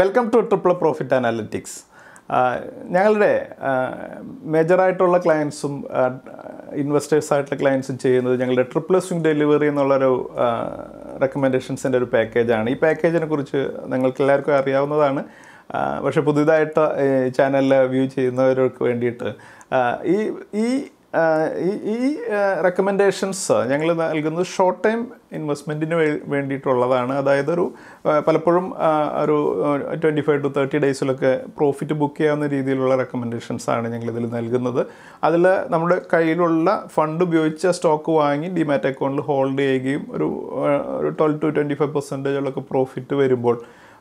welcome to triple profit analytics ഞങ്ങളുടെ മേജറായിട്ടുള്ള ക്ലയൻസും ഇൻവെസ്റ്റേഴ്സായിട്ടുള്ള ക്ലയൻസും ചെയ്യുന്നത് ഞങ്ങളുടെ ട്രിപ്പിൾ സ്വിംഗ് ഡെലിവറി എന്നുള്ളൊരു റെക്കമെൻഡേഷൻസിൻ്റെ ഒരു പാക്കേജാണ് ഈ പാക്കേജിനെ കുറിച്ച് നിങ്ങൾക്ക് എല്ലാവർക്കും അറിയാവുന്നതാണ് പക്ഷേ പുതിയതായിട്ട് ചാനലിൽ വ്യൂ ചെയ്യുന്നവർക്ക് വേണ്ടിയിട്ട് ഈ ഈ ഈ റെക്കമെൻഡേഷൻസ് ഞങ്ങൾ നൽകുന്നത് ഷോർട്ട് ടൈം ഇൻവെസ്റ്റ്മെൻറ്റിന് വേണ്ടിയിട്ടുള്ളതാണ് അതായത് ഒരു പലപ്പോഴും ഒരു ട്വൻറ്റി ഫൈവ് ടു തേർട്ടി ഡേയ്സിലൊക്കെ പ്രോഫിറ്റ് ബുക്ക് ചെയ്യാവുന്ന രീതിയിലുള്ള റെക്കമെൻഡേഷൻസാണ് ഞങ്ങളിതിൽ നൽകുന്നത് അതിൽ നമ്മുടെ കയ്യിലുള്ള ഫണ്ട് ഉപയോഗിച്ച് സ്റ്റോക്ക് വാങ്ങി ഡിമാറ്റ് അക്കൗണ്ടിൽ ഹോൾഡ് ചെയ്യുകയും ഒരു ഒരു ട്വൽവ് ടു ട്വൻറ്റി ഫൈവ് പെർസെൻറ്റേജുള്ളൊക്കെ പ്രോഫിറ്റ് വരുമ്പോൾ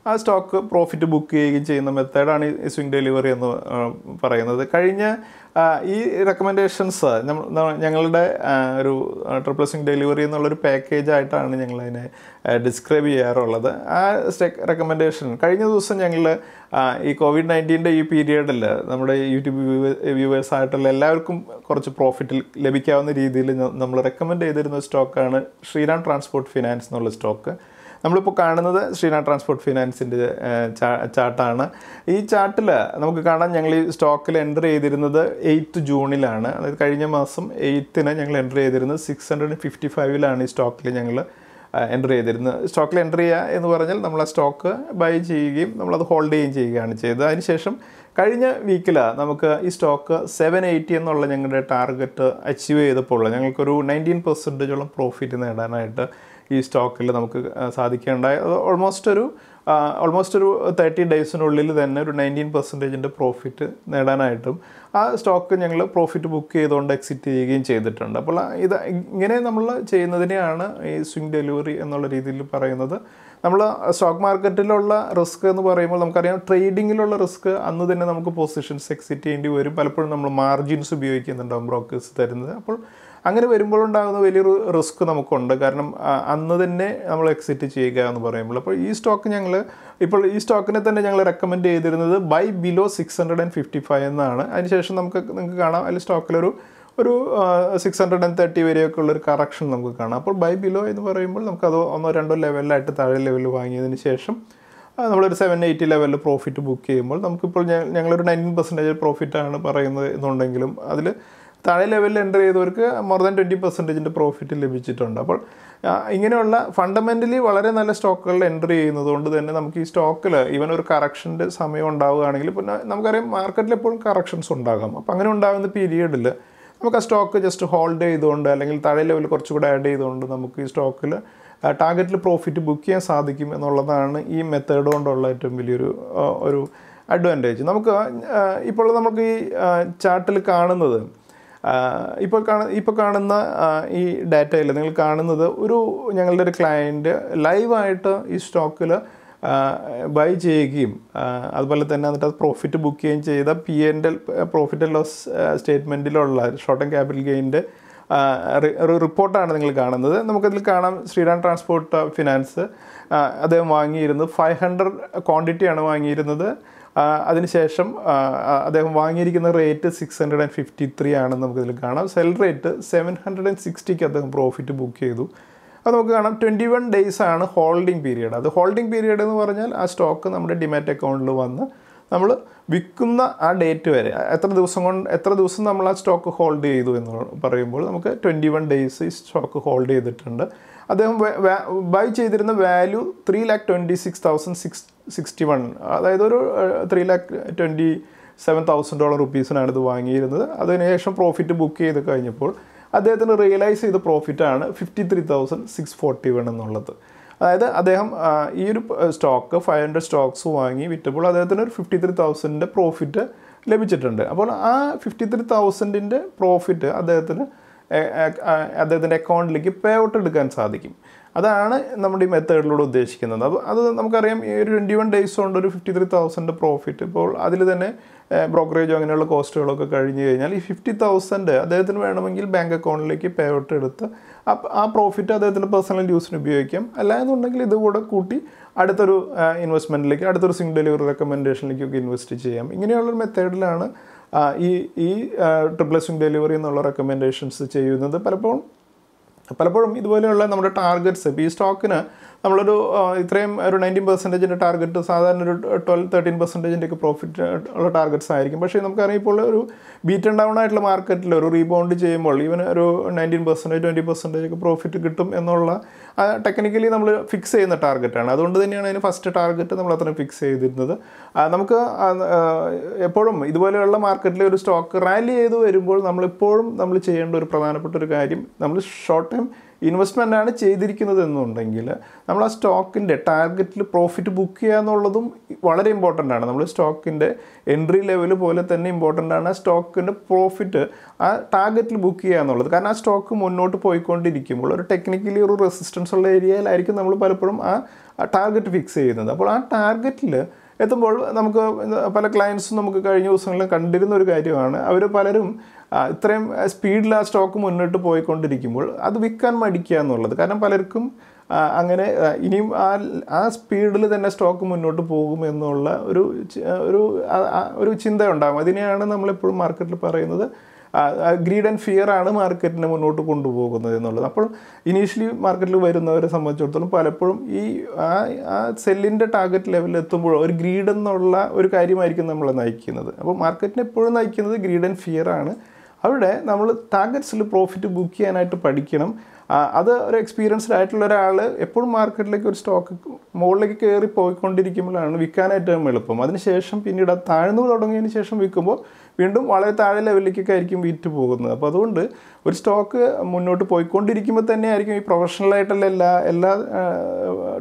ആ സ്റ്റോക്ക് പ്രോഫിറ്റ് ബുക്ക് ചെയ്യുകയും ചെയ്യുന്ന മെത്തേഡാണ് ഈ സ്വിംഗ് ഡെലിവറി എന്ന് പറയുന്നത് കഴിഞ്ഞ ഈ റെക്കമെൻഡേഷൻസ് ഞങ്ങളുടെ ഒരു ട്രിപ്പിൾ സ്വിംഗ് ഡെലിവറി എന്നുള്ളൊരു പാക്കേജ് ആയിട്ടാണ് ഞങ്ങളതിനെ ഡിസ്ക്രൈബ് ചെയ്യാറുള്ളത് ആ റെക്കമെൻഡേഷൻ കഴിഞ്ഞ ദിവസം ഞങ്ങൾ ഈ കോവിഡ് നയൻറ്റീൻ്റെ ഈ പീരിയഡിൽ നമ്മുടെ യൂട്യൂബ് വ്യൂവേഴ്സ് ആയിട്ടുള്ള എല്ലാവർക്കും കുറച്ച് പ്രോഫിറ്റ് ലഭിക്കാവുന്ന രീതിയിൽ നമ്മൾ റെക്കമെൻഡ് ചെയ്തിരുന്ന സ്റ്റോക്കാണ് ശ്രീറാം ട്രാൻസ്പോർട്ട് ഫിനാൻസ് എന്നുള്ള സ്റ്റോക്ക് നമ്മളിപ്പോൾ കാണുന്നത് ശ്രീനാഥ് ട്രാൻസ്പോർട്ട് ഫിനാൻസിൻ്റെ ചാർട്ടാണ് ഈ ചാർട്ടിൽ നമുക്ക് കാണാം ഞങ്ങൾ ഈ സ്റ്റോക്കിൽ എൻ്റർ ചെയ്തിരുന്നത് എയ്ത്ത് ജൂണിലാണ് അതായത് കഴിഞ്ഞ മാസം എയ്ത്തിന് ഞങ്ങൾ എൻ്റർ ചെയ്തിരുന്നത് സിക്സ് ഹൺഡ്രഡ് ഫിഫ്റ്റി ഫൈവിലാണ് ഈ സ്റ്റോക്കിൽ ഞങ്ങൾ എൻ്റർ ചെയ്തിരുന്നത് സ്റ്റോക്കിൽ എൻ്റർ ചെയ്യുക എന്ന് പറഞ്ഞാൽ നമ്മൾ ആ സ്റ്റോക്ക് ബൈ ചെയ്യുകയും നമ്മളത് ഹോൾഡ് ചെയ്യുകയും ചെയ്യുകയാണ് ചെയ്തത് അതിനുശേഷം കഴിഞ്ഞ വീക്കിൽ നമുക്ക് ഈ സ്റ്റോക്ക് സെവൻ എയ്റ്റി എന്നുള്ള ഞങ്ങളുടെ ടാർഗറ്റ് അച്ചീവ് ചെയ്തപ്പോൾ ഞങ്ങൾക്കൊരു നയൻറ്റീൻ പെർസെൻറ്റേജോളം പ്രോഫിറ്റ് നേടാനായിട്ട് ഈ സ്റ്റോക്കിൽ നമുക്ക് സാധിക്കുകയുണ്ടായ ഓൾമോസ്റ്റ് ഒരു ഓൾമോസ്റ്റ് ഒരു തേർട്ടി ഡേയ്സിനുള്ളിൽ തന്നെ ഒരു നയൻറ്റീൻ പെർസെൻറ്റേജിൻ്റെ പ്രോഫിറ്റ് നേടാനായിട്ടും ആ സ്റ്റോക്ക് ഞങ്ങൾ പ്രോഫിറ്റ് ബുക്ക് ചെയ്തുകൊണ്ട് എക്സിറ്റ് ചെയ്യുകയും ചെയ്തിട്ടുണ്ട് അപ്പോൾ ഇത് ഇങ്ങനെ നമ്മൾ ചെയ്യുന്നതിനെയാണ് ഈ സ്വിംഗ് ഡെലിവറി എന്നുള്ള രീതിയിൽ പറയുന്നത് നമ്മൾ സ്റ്റോക്ക് മാർക്കറ്റിലുള്ള റിസ്ക് എന്ന് പറയുമ്പോൾ നമുക്കറിയാം ട്രേഡിങ്ങിലുള്ള റിസ്ക് അന്ന് തന്നെ നമുക്ക് പൊസിഷൻസ് എക്സിറ്റ് ചെയ്യേണ്ടി വരും പലപ്പോഴും നമ്മൾ മാർജിൻസ് ഉപയോഗിക്കുന്നുണ്ടാവും ബ്രോക്കേഴ്സ് തരുന്നത് അപ്പോൾ അങ്ങനെ വരുമ്പോൾ ഉണ്ടാകുന്ന വലിയൊരു റിസ്ക് നമുക്കുണ്ട് കാരണം അന്ന് തന്നെ നമ്മൾ എക്സിറ്റ് ചെയ്യുക എന്ന് പറയുമ്പോൾ അപ്പോൾ ഈ സ്റ്റോക്ക് ഞങ്ങൾ ഇപ്പോൾ ഈ സ്റ്റോക്കിനെ തന്നെ ഞങ്ങൾ റെക്കമെൻഡ് ചെയ്തിരുന്നത് buy below six hundred and fifty five എന്നാണ് അതിനുശേഷം നമുക്ക് നിങ്ങൾക്ക് കാണാം അതിൽ സ്റ്റോക്കിലൊരു ഒരു സിക്സ് ഹൺഡ്രഡ് ആൻഡ് തേർട്ടി വരെയൊക്കെ ഉള്ളൊരു കറക്ഷൻ നമുക്ക് കാണാം അപ്പോൾ ബൈ ബിലോ എന്ന് പറയുമ്പോൾ നമുക്കത് ഒന്നോ രണ്ടോ ലെവലിലായിട്ട് താഴെ ലെവൽ വാങ്ങിയതിന് ശേഷം നമ്മളൊരു സെവൻ എയ്റ്റി ലെവലിൽ പ്രോഫിറ്റ് ബുക്ക് ചെയ്യുമ്പോൾ നമുക്കിപ്പോൾ ഞങ്ങളൊരു നയൻറ്റീൻ പെർസെൻറ്റേജ് പ്രോഫിറ്റാണ് പറയുന്നത് എന്നുണ്ടെങ്കിലും അതിൽ താഴെ ലെവലിൽ എൻ്റർ ചെയ്തവർക്ക് മോർ ദാൻ ട്വൻറ്റി പെർസെൻറ്റേജിൻ്റെ പ്രോഫിറ്റ് ലഭിച്ചിട്ടുണ്ട് അപ്പോൾ ഇങ്ങനെയുള്ള ഫണ്ടമെൻ്റലി വളരെ നല്ല സ്റ്റോക്കുകളിൽ എൻ്റർ ചെയ്യുന്നത് കൊണ്ട് തന്നെ നമുക്ക് ഈ സ്റ്റോക്കിൽ ഈവൻ ഒരു കറക്ഷൻ്റെ സമയം ഉണ്ടാവുകയാണെങ്കിൽ പിന്നെ നമുക്കറിയാം മാർക്കറ്റിൽ എപ്പോഴും കറക്ഷൻസ് ഉണ്ടാകാം അപ്പോൾ അങ്ങനെ ഉണ്ടാകുന്ന പീരീഡിൽ നമുക്ക് ആ സ്റ്റോക്ക് ജസ്റ്റ് ഹോൾഡ് ചെയ്തുകൊണ്ട് അല്ലെങ്കിൽ താഴെ ലെവലിൽ കുറച്ചുകൂടെ ആഡ് ചെയ്തുകൊണ്ട് നമുക്ക് ഈ സ്റ്റോക്കിൽ ടാർഗറ്റിൽ പ്രോഫിറ്റ് ബുക്ക് ചെയ്യാൻ സാധിക്കും എന്നുള്ളതാണ് ഈ മെത്തേഡ് കൊണ്ടുള്ള ഏറ്റവും വലിയൊരു ഒരു അഡ്വാൻറ്റേജ് നമുക്ക് ഇപ്പോൾ നമുക്ക് ഈ ചാർട്ടിൽ കാണുന്നത് ഇപ്പോൾ കാണ ഇപ്പോൾ കാണുന്ന ഈ ഡാറ്റയിൽ നിങ്ങൾ കാണുന്നത് ഒരു ഞങ്ങളുടെ ഒരു ക്ലയൻറ്റ് ലൈവായിട്ട് ഈ സ്റ്റോക്കിൽ ബൈ ചെയ്യുകയും അതുപോലെ തന്നെ എന്നിട്ട് അത് പ്രോഫിറ്റ് ബുക്ക് ചെയ്യുകയും ചെയ്ത P L profit and loss സ്റ്റേറ്റ്മെൻറ്റിലുള്ള ഷോർട്ട് ആൻഡ് ക്യാപിറ്റൽ ഗെയിൻ്റെ ഒരു റിപ്പോർട്ടാണ് നിങ്ങൾ കാണുന്നത് നമുക്കതിൽ കാണാം ശ്രീറാം ട്രാൻസ്പോർട്ട് ഫിനാൻസ് അദ്ദേഹം വാങ്ങിയിരുന്നത് ഫൈവ് ഹൺഡ്രഡ് ക്വാണ്ടിറ്റിയാണ് വാങ്ങിയിരുന്നത് അതിനുശേഷം അദ്ദേഹം വാങ്ങിയിരിക്കുന്ന rate six hundred and fifty three ആണെന്ന് നമുക്കിതിൽ കാണാം sell rate seven hundred and സിക്സ്റ്റിക്ക് അദ്ദേഹം പ്രോഫിറ്റ് ബുക്ക് ചെയ്തു അത് നമുക്ക് കാണാം ട്വൻറ്റി വൺ ഡേയ്സ് ആണ് ഹോൾഡിംഗ് പീരീഡ് അത് ഹോൾഡിംഗ് പീരീഡ് എന്ന് പറഞ്ഞാൽ ആ സ്റ്റോക്ക് നമ്മുടെ ഡിമാറ്റ് അക്കൗണ്ടിൽ വന്ന് നമ്മൾ വിൽക്കുന്ന ആ ഡേറ്റ് വരെ എത്ര ദിവസം കൊണ്ട് എത്ര ദിവസം നമ്മൾ ആ സ്റ്റോക്ക് ഹോൾഡ് ചെയ്തു എന്ന് പറയുമ്പോൾ നമുക്ക് ട്വൻറ്റി വൺ ഡേയ്സ് ഈ സ്റ്റോക്ക് ഹോൾഡ് ചെയ്തിട്ടുണ്ട് അദ്ദേഹം ബൈ ചെയ്തിരുന്ന value three lakh twenty six thousand six sixty one അതായത് ഒരു three lakh twenty seven thousand dollar റുപ്പീസിനാണ് ഇത് വാങ്ങിയിരുന്നത് അതിനുശേഷം പ്രോഫിറ്റ് ബുക്ക് ചെയ്ത് കഴിഞ്ഞപ്പോൾ അദ്ദേഹത്തിന് റിയലൈസ് ചെയ്ത പ്രോഫിറ്റാണ് fifty three thousand six forty one എന്നുള്ളത് അതായത് അദ്ദേഹം ഈ ഒരു സ്റ്റോക്ക് ഫൈവ് ഹൺഡ്രഡ് സ്റ്റോക്സ് വാങ്ങി വിറ്റപ്പോൾ അദ്ദേഹത്തിന് ഒരു ഫിഫ്റ്റി ത്രീ തൗസൻഡിൻ്റെ പ്രോഫിറ്റ് ലഭിച്ചിട്ടുണ്ട് അപ്പോൾ ആ ഫിഫ്റ്റി ത്രീ തൗസൻഡിൻ്റെ പ്രോഫിറ്റ് അദ്ദേഹത്തിന് അദ്ദേഹത്തിൻ്റെ അക്കൗണ്ടിലേക്ക് പേ ഔട്ട് എടുക്കാൻ സാധിക്കും അതാണ് നമ്മുടെ ഈ മെത്തേഡിലൂടെ ഉദ്ദേശിക്കുന്നത് അപ്പോൾ അത് നമുക്കറിയാം ഈ ഒരു ട്വൻറ്റി വൺ ഡേയ്സ് കൊണ്ട് ഒരു ഫിഫ്റ്റി ത്രീ തൗസൻഡ് പ്രോഫിറ്റ് ഇപ്പോൾ അതിൽ തന്നെ ബ്രോക്കറേജോ അങ്ങനെയുള്ള കോസ്റ്റുകളൊക്കെ കഴിഞ്ഞ് കഴിഞ്ഞാൽ ഈ ഫിഫ്റ്റി തൗസൻഡ് അദ്ദേഹത്തിന് വേണമെങ്കിൽ ബാങ്ക് അക്കൗണ്ടിലേക്ക് പേ ഔട്ട് എടുത്ത് ആ പ്രോഫിറ്റ് അദ്ദേഹത്തിൻ്റെ പേഴ്സണൽ യൂസിന് ഉപയോഗിക്കാം അല്ല എന്നുണ്ടെങ്കിൽ ഇതുകൂടെ കൂട്ടി അടുത്തൊരു ഇൻവെസ്റ്റ്മെൻറ്റിലേക്ക് അടുത്തൊരു സിംഗ് ഡെലിവറി റെക്കമെൻഡേഷനിലേക്കൊക്കെ ഇൻവെസ്റ്റ് ചെയ്യാം ഇങ്ങനെയുള്ളൊരു മെത്തേഡിലാണ് ഈ ഈ ട്രിപ്പിൾ സിംഗ് ഡെലിവറി എന്നുള്ള റെക്കമെൻഡേഷൻസ് ചെയ്യുന്നത് പലപ്പോഴും പലപ്പോഴും ഇതുപോലെയുള്ള നമ്മുടെ ടാർഗറ്റ്സ് ഇപ്പോൾ ഈ സ്റ്റോക്കിന് നമ്മളൊരു ഇത്രയും ഒരു നയൻറ്റീൻ പെർസെൻറ്റേജിൻ്റെ ടാർഗറ്റ് സാധാരണ ഒരു ട്വൽവ് തേർട്ടീൻ പെർസെൻറ്റേജിൻ്റെ ഒക്കെ പ്രോഫിറ്റ് ഉള്ള ടാർഗറ്റ്സ് ആയിരിക്കും പക്ഷേ നമുക്കറിയാം ഇപ്പോൾ ഒരു ബീറ്റൺ ഡൗൺ ആയിട്ടുള്ള മാർക്കറ്റിൽ ഒരു റീബൗണ്ട് ചെയ്യുമ്പോൾ ഈവൻ ഒരു നയൻറ്റീൻ പെർസെൻറ്റേജ് ട്വൻറ്റി പെർസെൻറ്റേജ് ഒക്കെ പ്രോഫിറ്റ് കിട്ടും എന്നുള്ള ടെക്നിക്കലി നമ്മൾ ഫിക്സ് ചെയ്യുന്ന ടാർഗറ്റാണ് അതുകൊണ്ട് തന്നെയാണ് അതിന് ഫസ്റ്റ് ടാർഗറ്റ് നമ്മൾ അത്രയും ഫിക്സ് ചെയ്തിരുന്നത് നമുക്ക് എപ്പോഴും ഇതുപോലെയുള്ള മാർക്കറ്റിലെ ഒരു സ്റ്റോക്ക് റാലി ചെയ്ത് വരുമ്പോൾ നമ്മളിപ്പോഴും നമ്മൾ ചെയ്യേണ്ട ഒരു പ്രധാനപ്പെട്ട ഒരു കാര്യം നമ്മൾ ഷോർട്ട് ടൈം ഇൻവെസ്റ്റ്മെൻ്റ് ആണ് ചെയ്തിരിക്കുന്നത് എന്നുണ്ടെങ്കിൽ നമ്മൾ ആ സ്റ്റോക്കിൻ്റെ ടാർഗറ്റിൽ പ്രോഫിറ്റ് ബുക്ക് ചെയ്യുക എന്നുള്ളതും വളരെ ഇമ്പോർട്ടൻ്റ് ആണ് നമ്മൾ സ്റ്റോക്കിൻ്റെ എൻട്രി ലെവൽ പോലെ തന്നെ ഇമ്പോർട്ടൻ്റ് ആണ് ആ സ്റ്റോക്കിൻ്റെ പ്രോഫിറ്റ് ആ ടാർഗറ്റിൽ ബുക്ക് ചെയ്യുക എന്നുള്ളത് കാരണം ആ സ്റ്റോക്ക് മുന്നോട്ട് പോയിക്കൊണ്ടിരിക്കുമ്പോൾ ഒരു ടെക്നിക്കലി ഒരു റെസിസ്റ്റൻസ് ഉള്ള ഏരിയയിലായിരിക്കും നമ്മൾ പലപ്പോഴും ആ ടാർഗറ്റ് ഫിക്സ് ചെയ്യുന്നത് അപ്പോൾ ആ ടാർഗറ്റിൽ എത്തുമ്പോൾ നമുക്ക് പല ക്ലയൻസും നമുക്ക് കഴിഞ്ഞ ദിവസങ്ങളിൽ കണ്ടിരുന്ന ഒരു കാര്യമാണ് അവർ പലരും ഇത്രയും സ്പീഡിൽ ആ സ്റ്റോക്ക് മുന്നോട്ട് പോയിക്കൊണ്ടിരിക്കുമ്പോൾ അത് വിൽക്കാൻ മടിക്കുക എന്നുള്ളത് കാരണം പലർക്കും അങ്ങനെ ഇനിയും ആ ആ സ്പീഡിൽ തന്നെ സ്റ്റോക്ക് മുന്നോട്ട് പോകും എന്നുള്ള ഒരു ഒരു ഒരു ചിന്ത ഉണ്ടാകും അതിനെയാണ് നമ്മളെപ്പോഴും മാർക്കറ്റിൽ പറയുന്നത് ഗ്രീഡ് ആൻഡ് ഫിയർ ആണ് മാർക്കറ്റിനെ മുന്നോട്ട് കൊണ്ടുപോകുന്നത് എന്നുള്ളത് അപ്പോൾ ഇനീഷ്യലി മാർക്കറ്റിൽ വരുന്നവരെ സംബന്ധിച്ചിടത്തോളം പലപ്പോഴും ഈ ആ ആ സെല്ലിൻ്റെ ടാർഗറ്റ് ലെവലിൽ എത്തുമ്പോൾ ഒരു ഗ്രീഡ് എന്നുള്ള ഒരു കാര്യമായിരിക്കും നമ്മളെ നയിക്കുന്നത് അപ്പോൾ മാർക്കറ്റിനെ എപ്പോഴും നയിക്കുന്നത് ഗ്രീഡ് ആൻഡ് ഫിയർ ആണ് അവിടെ നമ്മൾ ടാർഗറ്റ്സിൽ പ്രോഫിറ്റ് ബുക്ക് ചെയ്യാനായിട്ട് പഠിക്കണം അത് ഒരു എക്സ്പീരിയൻസ്ഡ് ആയിട്ടുള്ള ഒരാൾ എപ്പോഴും മാർക്കറ്റിലേക്ക് ഒരു സ്റ്റോക്ക് മുകളിലേക്ക് കയറി പോയിക്കൊണ്ടിരിക്കുമ്പോഴാണ് വിൽക്കാനായിട്ട് എളുപ്പം അതിനുശേഷം പിന്നീട് അത് താഴ്ന്നു തുടങ്ങിയതിന് ശേഷം വിൽക്കുമ്പോൾ വീണ്ടും വളരെ താഴെ ലെവലിലേക്കൊക്കെ ആയിരിക്കും വിറ്റ് പോകുന്നത് അപ്പോൾ അതുകൊണ്ട് ഒരു സ്റ്റോക്ക് മുന്നോട്ട് പോയിക്കൊണ്ടിരിക്കുമ്പോൾ തന്നെ ആയിരിക്കും ഈ പ്രൊഫഷണലായിട്ടുള്ള എല്ലാ എല്ലാ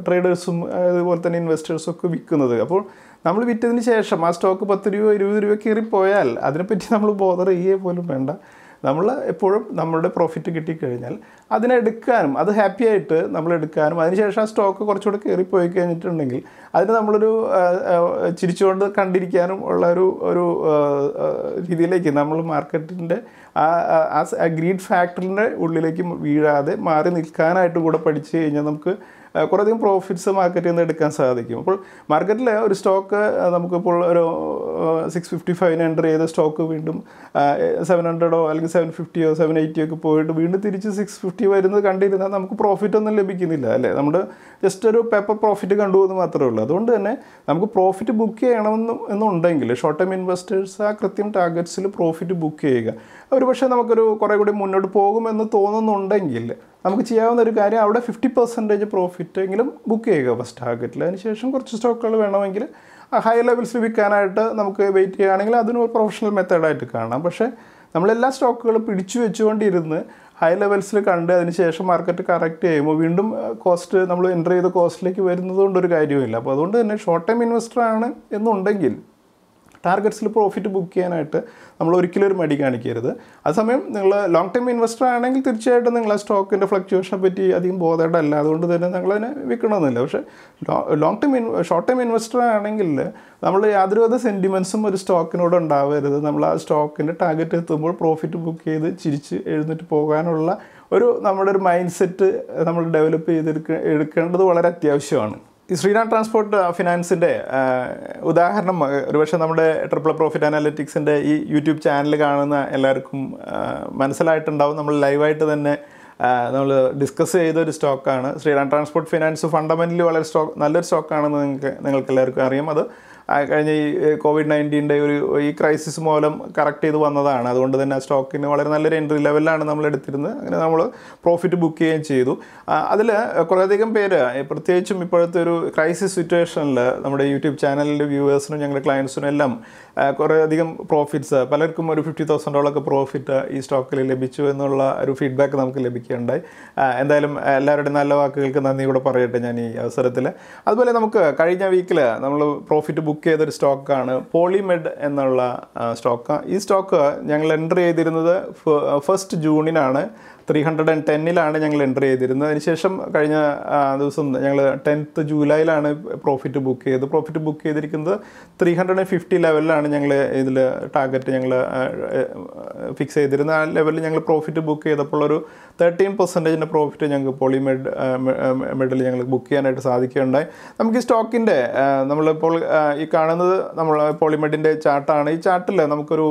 ട്രേഡേഴ്സും അതുപോലെ തന്നെ ഇൻവെസ്റ്റേഴ്സും ഒക്കെ വിൽക്കുന്നത് അപ്പോൾ നമ്മൾ വിറ്റതിന് ശേഷം ആ സ്റ്റോക്ക് പത്ത് രൂപ ഇരുപത് രൂപ കയറിപ്പോയാൽ അതിനെപ്പറ്റി നമ്മൾ ബോധർ ചെയ്യേ പോലും വേണ്ട നമ്മൾ എപ്പോഴും നമ്മളുടെ പ്രോഫിറ്റ് കിട്ടിക്കഴിഞ്ഞാൽ അതിനെടുക്കാനും അത് ഹാപ്പി ആയിട്ട് നമ്മൾ എടുക്കാനും അതിനുശേഷം ആ സ്റ്റോക്ക് കുറച്ചുകൂടെ കയറിപ്പോയി കഴിഞ്ഞിട്ടുണ്ടെങ്കിൽ അതിന് നമ്മളൊരു ചിരിച്ചുകൊണ്ട് കണ്ടിരിക്കാനും ഉള്ള ഒരു ഒരു രീതിയിലേക്ക് നമ്മൾ മാർക്കറ്റിൻ്റെ ആ ആ ഗ്രീഡ് ഫാക്ടറിൻ്റെ ഉള്ളിലേക്ക് വീഴാതെ മാറി നിൽക്കാനായിട്ട് കൂടെ പഠിച്ചു കഴിഞ്ഞാൽ നമുക്ക് കുറേയധികം പ്രോഫിറ്റ്സ് മാർക്കറ്റിൽ നിന്ന് എടുക്കാൻ സാധിക്കും അപ്പോൾ മാർക്കറ്റിലെ ഒരു സ്റ്റോക്ക് നമുക്കിപ്പോൾ ഒരു സിക്സ് ഫിഫ്റ്റി ഫൈവിന് എൻ്റർ ചെയ്ത സ്റ്റോക്ക് വീണ്ടും സെവൻ ഹൺഡ്രഡോ അല്ലെങ്കിൽ സെവൻ ഫിഫ്റ്റിയോ സെവൻ എയ്റ്റിയോ ഒക്കെ പോയിട്ട് വീണ്ടും തിരിച്ച് സിക്സ് ഫിഫ്റ്റി വരുന്നത് കണ്ടിരുന്നാൽ നമുക്ക് പ്രോഫിറ്റ് ഒന്നും ലഭിക്കുന്നില്ല അല്ലേ നമ്മൾ ജസ്റ്റ് ഒരു പേപ്പർ പ്രോഫിറ്റ് കണ്ടു എന്ന് മാത്രമേ ഉള്ളൂ അതുകൊണ്ട് തന്നെ നമുക്ക് പ്രോഫിറ്റ് ബുക്ക് ചെയ്യണമെന്ന് എന്നുണ്ടെങ്കിൽ ഷോർട്ട് ടൈം ഇൻവെസ്റ്റേഴ്സ് ആ കൃത്യം ടാർഗറ്റ്സിൽ പ്രോഫിറ്റ് ബുക്ക് ചെയ്യുക ഒരു പക്ഷേ നമുക്കൊരു കുറേ കൂടി മുന്നോട്ട് പോകുമെന്ന് തോന്നുന്നുണ്ടെങ്കിൽ നമുക്ക് ചെയ്യാവുന്ന ഒരു കാര്യം അവിടെ ഫിഫ്റ്റി പെർസെൻറ്റേജ് പ്രോഫിറ്റ് എങ്കിലും ബുക്ക് ചെയ്യുക ഫസ്റ്റ് ടാർഗറ്റിൽ അതിനുശേഷം കുറച്ച് സ്റ്റോക്കുകൾ വേണമെങ്കിൽ ഹൈ ലെവൽസിൽ വിൽക്കാനായിട്ട് നമുക്ക് വെയിറ്റ് ചെയ്യുകയാണെങ്കിൽ അതിനൊരു പ്രൊഫഷണൽ മെത്തേഡായിട്ട് കാണാം പക്ഷേ നമ്മളെല്ലാ സ്റ്റോക്കുകളും പിടിച്ചു വെച്ചുകൊണ്ടിരുന്ന് ഹൈ ലെവൽസിൽ കണ്ട് അതിനുശേഷം മാർക്കറ്റ് കറക്റ്റ് ചെയ്യുമ്പോൾ വീണ്ടും കോസ്റ്റ് നമ്മൾ എൻ്റർ ചെയ്ത കോസ്റ്റിലേക്ക് വരുന്നത് കൊണ്ടൊരു കാര്യമില്ല അപ്പോൾ അതുകൊണ്ട് തന്നെ ഷോർട്ട് ടൈം ആണ് എന്നുണ്ടെങ്കിൽ ടാർഗറ്റ്സിൽ പ്രോഫിറ്റ് ബുക്ക് ചെയ്യാനായിട്ട് നമ്മൾ ഒരിക്കലും ഒരു മടി കാണിക്കരുത് അതേസമയം നിങ്ങൾ ലോങ് ടൈം ഇൻവെസ്റ്റർ ആണെങ്കിൽ തീർച്ചയായിട്ടും നിങ്ങൾ ആ സ്റ്റോക്കിൻ്റെ ഫ്ലക്ച്വേഷനെ പറ്റി അധികം ബോധേഡല്ല അതുകൊണ്ട് തന്നെ അതിനെ വിൽക്കണമെന്നില്ല പക്ഷേ long time short time investor ആണെങ്കിൽ നമ്മൾ വിധ സെൻറ്റിമെൻസും ഒരു സ്റ്റോക്കിനോട് ഉണ്ടാവരുത് നമ്മൾ ആ സ്റ്റോക്കിൻ്റെ ടാർഗറ്റ് എത്തുമ്പോൾ പ്രോഫിറ്റ് ബുക്ക് ചെയ്ത് ചിരിച്ച് എഴുന്നേറ്റ് പോകാനുള്ള ഒരു നമ്മുടെ ഒരു മൈൻഡ് സെറ്റ് നമ്മൾ ഡെവലപ്പ് ചെയ്തെടുക്ക എടുക്കേണ്ടത് വളരെ അത്യാവശ്യമാണ് ഈ ശ്രീറാം ട്രാൻസ്പോർട്ട് ഫിനാൻസിൻ്റെ ഉദാഹരണം ഒരുപക്ഷെ നമ്മുടെ ട്രിപ്പിൾ പ്രോഫിറ്റ് അനാലിറ്റിക്സിൻ്റെ ഈ യൂട്യൂബ് ചാനൽ കാണുന്ന എല്ലാവർക്കും മനസ്സിലായിട്ടുണ്ടാവും നമ്മൾ ലൈവായിട്ട് തന്നെ നമ്മൾ ഡിസ്കസ് ചെയ്ത ഒരു സ്റ്റോക്കാണ് ശ്രീറാം ട്രാൻസ്പോർട്ട് ഫിനാൻസ് ഫണ്ടമെൻ്റലി വളരെ സ്റ്റോക്ക് നല്ലൊരു സ്റ്റോക്കാണെന്ന് നിങ്ങൾക്ക് നിങ്ങൾക്ക് എല്ലാവർക്കും അറിയാം അത് കഴിഞ്ഞ ഈ കോവിഡ് നയൻറ്റീൻ്റെ ഒരു ഈ ക്രൈസിസ് മൂലം കറക്റ്റ് ചെയ്ത് വന്നതാണ് അതുകൊണ്ട് തന്നെ സ്റ്റോക്കിന് വളരെ നല്ലൊരു എൻട്രി ലെവലിലാണ് നമ്മൾ എടുത്തിരുന്നത് അങ്ങനെ നമ്മൾ പ്രോഫിറ്റ് ബുക്ക് ചെയ്യുകയും ചെയ്തു അതിൽ കുറേയധികം പേര് പ്രത്യേകിച്ചും ഇപ്പോഴത്തെ ഒരു ക്രൈസിസ് സിറ്റുവേഷനിൽ നമ്മുടെ യൂട്യൂബ് ചാനലിൻ്റെ വ്യൂവേഴ്സിനും ഞങ്ങളുടെ ക്ലയൻസിനും എല്ലാം കുറേയധികം പ്രോഫിറ്റ്സ് പലർക്കും ഒരു ഫിഫ്റ്റി ഡോളൊക്കെ പ്രോഫിറ്റ് ഈ സ്റ്റോക്കിൽ ലഭിച്ചു എന്നുള്ള ഒരു ഫീഡ്ബാക്ക് നമുക്ക് ലഭിക്കുകയുണ്ടായി എന്തായാലും എല്ലാവരുടെയും നല്ല വാക്കുകൾക്ക് നന്ദി കൂടെ പറയട്ടെ ഞാൻ ഈ അവസരത്തിൽ അതുപോലെ നമുക്ക് കഴിഞ്ഞ വീക്കിൽ നമ്മൾ പ്രോഫിറ്റ് ബുക്ക് ബുക്ക് ചെയ്തൊരു സ്റ്റോക്കാണ് പോളിമെഡ് എന്നുള്ള സ്റ്റോക്ക് ഈ സ്റ്റോക്ക് ഞങ്ങൾ എൻ്റർ ചെയ്തിരുന്നത് ഫസ്റ്റ് ജൂണിനാണ് ത്രീ ഹൺഡ്രഡ് ആൻഡ് ടെന്നിലാണ് ഞങ്ങൾ എൻ്റർ ചെയ്തിരുന്നത് അതിനുശേഷം കഴിഞ്ഞ ദിവസം ഞങ്ങൾ ടെൻത്ത് ജൂലൈയിലാണ് പ്രോഫിറ്റ് ബുക്ക് ചെയ്ത് പ്രോഫിറ്റ് ബുക്ക് ചെയ്തിരിക്കുന്നത് ത്രീ ഹൺഡ്രഡ് ആൻഡ് ഫിഫ്റ്റി ലെവലിലാണ് ഞങ്ങൾ ഇതിൽ ടാർഗറ്റ് ഞങ്ങൾ ഫിക്സ് ചെയ്തിരുന്നത് ആ ലെവലിൽ ഞങ്ങൾ പ്രോഫിറ്റ് ബുക്ക് ചെയ്തപ്പോൾ ഒരു തേർട്ടീൻ പെർസെൻറ്റേജിൻ്റെ പ്രോഫിറ്റ് ഞങ്ങൾക്ക് പോളി മെഡ് മെഡൽ ഞങ്ങൾക്ക് ബുക്ക് ചെയ്യാനായിട്ട് സാധിക്കുകയുണ്ടായി നമുക്ക് ഈ സ്റ്റോക്കിൻ്റെ നമ്മളിപ്പോൾ ഈ കാണുന്നത് നമ്മൾ പോളിമെഡിൻ്റെ ചാർട്ടാണ് ഈ ചാർട്ടിൽ നമുക്കൊരു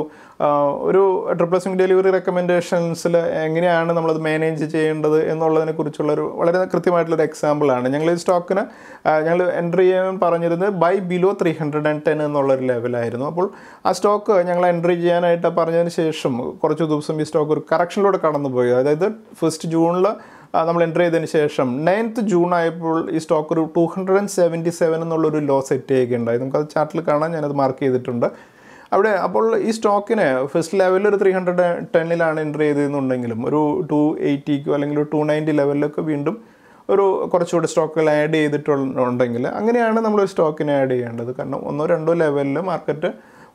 ഒരു ട്രിപ്പിൾ സിംഗ് ഡെലിവറി റെക്കമെൻഡേഷൻസിൽ എങ്ങനെയാണ് നമ്മളത് മാനേജ് ചെയ്യേണ്ടത് എന്നുള്ളതിനെ കുറിച്ചുള്ളൊരു വളരെ കൃത്യമായിട്ടുള്ളൊരു എക്സാമ്പിളാണ് ഞങ്ങൾ ഈ സ്റ്റോക്കിന് ഞങ്ങൾ എൻട്രി ചെയ്യാൻ പറഞ്ഞിരുന്നത് buy below three hundred and ten എന്നുള്ളൊരു ലെവലായിരുന്നു അപ്പോൾ ആ സ്റ്റോക്ക് ഞങ്ങൾ എൻട്രി ചെയ്യാനായിട്ട് പറഞ്ഞതിന് ശേഷം കുറച്ച് ദിവസം ഈ സ്റ്റോക്ക് ഒരു കറക്ഷനിലൂടെ കടന്നുപോയി അതായത് ഫസ്റ്റ് ജൂണിൽ നമ്മൾ എൻ്റർ ചെയ്തതിന് ശേഷം നയൻത്ത് ജൂൺ ആയപ്പോൾ ഈ സ്റ്റോക്ക് ഒരു two hundred and seventy seven എന്നുള്ളൊരു ലോ സെറ്റ് ചെയ്യുകയുണ്ടായി നമുക്കത് ചാർട്ടിൽ കാണാൻ ഞാനത് മാർക്ക് ചെയ്തിട്ടുണ്ട് അവിടെ അപ്പോൾ ഈ സ്റ്റോക്കിന് ഫസ്റ്റ് ലെവലിൽ ഒരു ത്രീ ഹൺഡ്രഡ് ടെന്നിലാണ് എൻ്റർ ചെയ്തതെന്നുണ്ടെങ്കിലും ഒരു ടു എയ്റ്റിക്കോ അല്ലെങ്കിൽ ടു നയൻറ്റി ലെവലിലൊക്കെ വീണ്ടും ഒരു കുറച്ചുകൂടി സ്റ്റോക്കുകൾ ആഡ് ചെയ്തിട്ടുണ്ടെങ്കിൽ അങ്ങനെയാണ് നമ്മൾ സ്റ്റോക്കിനെ ആഡ് ചെയ്യേണ്ടത് കാരണം ഒന്നോ രണ്ടോ ലെവലിൽ മാർക്കറ്റ്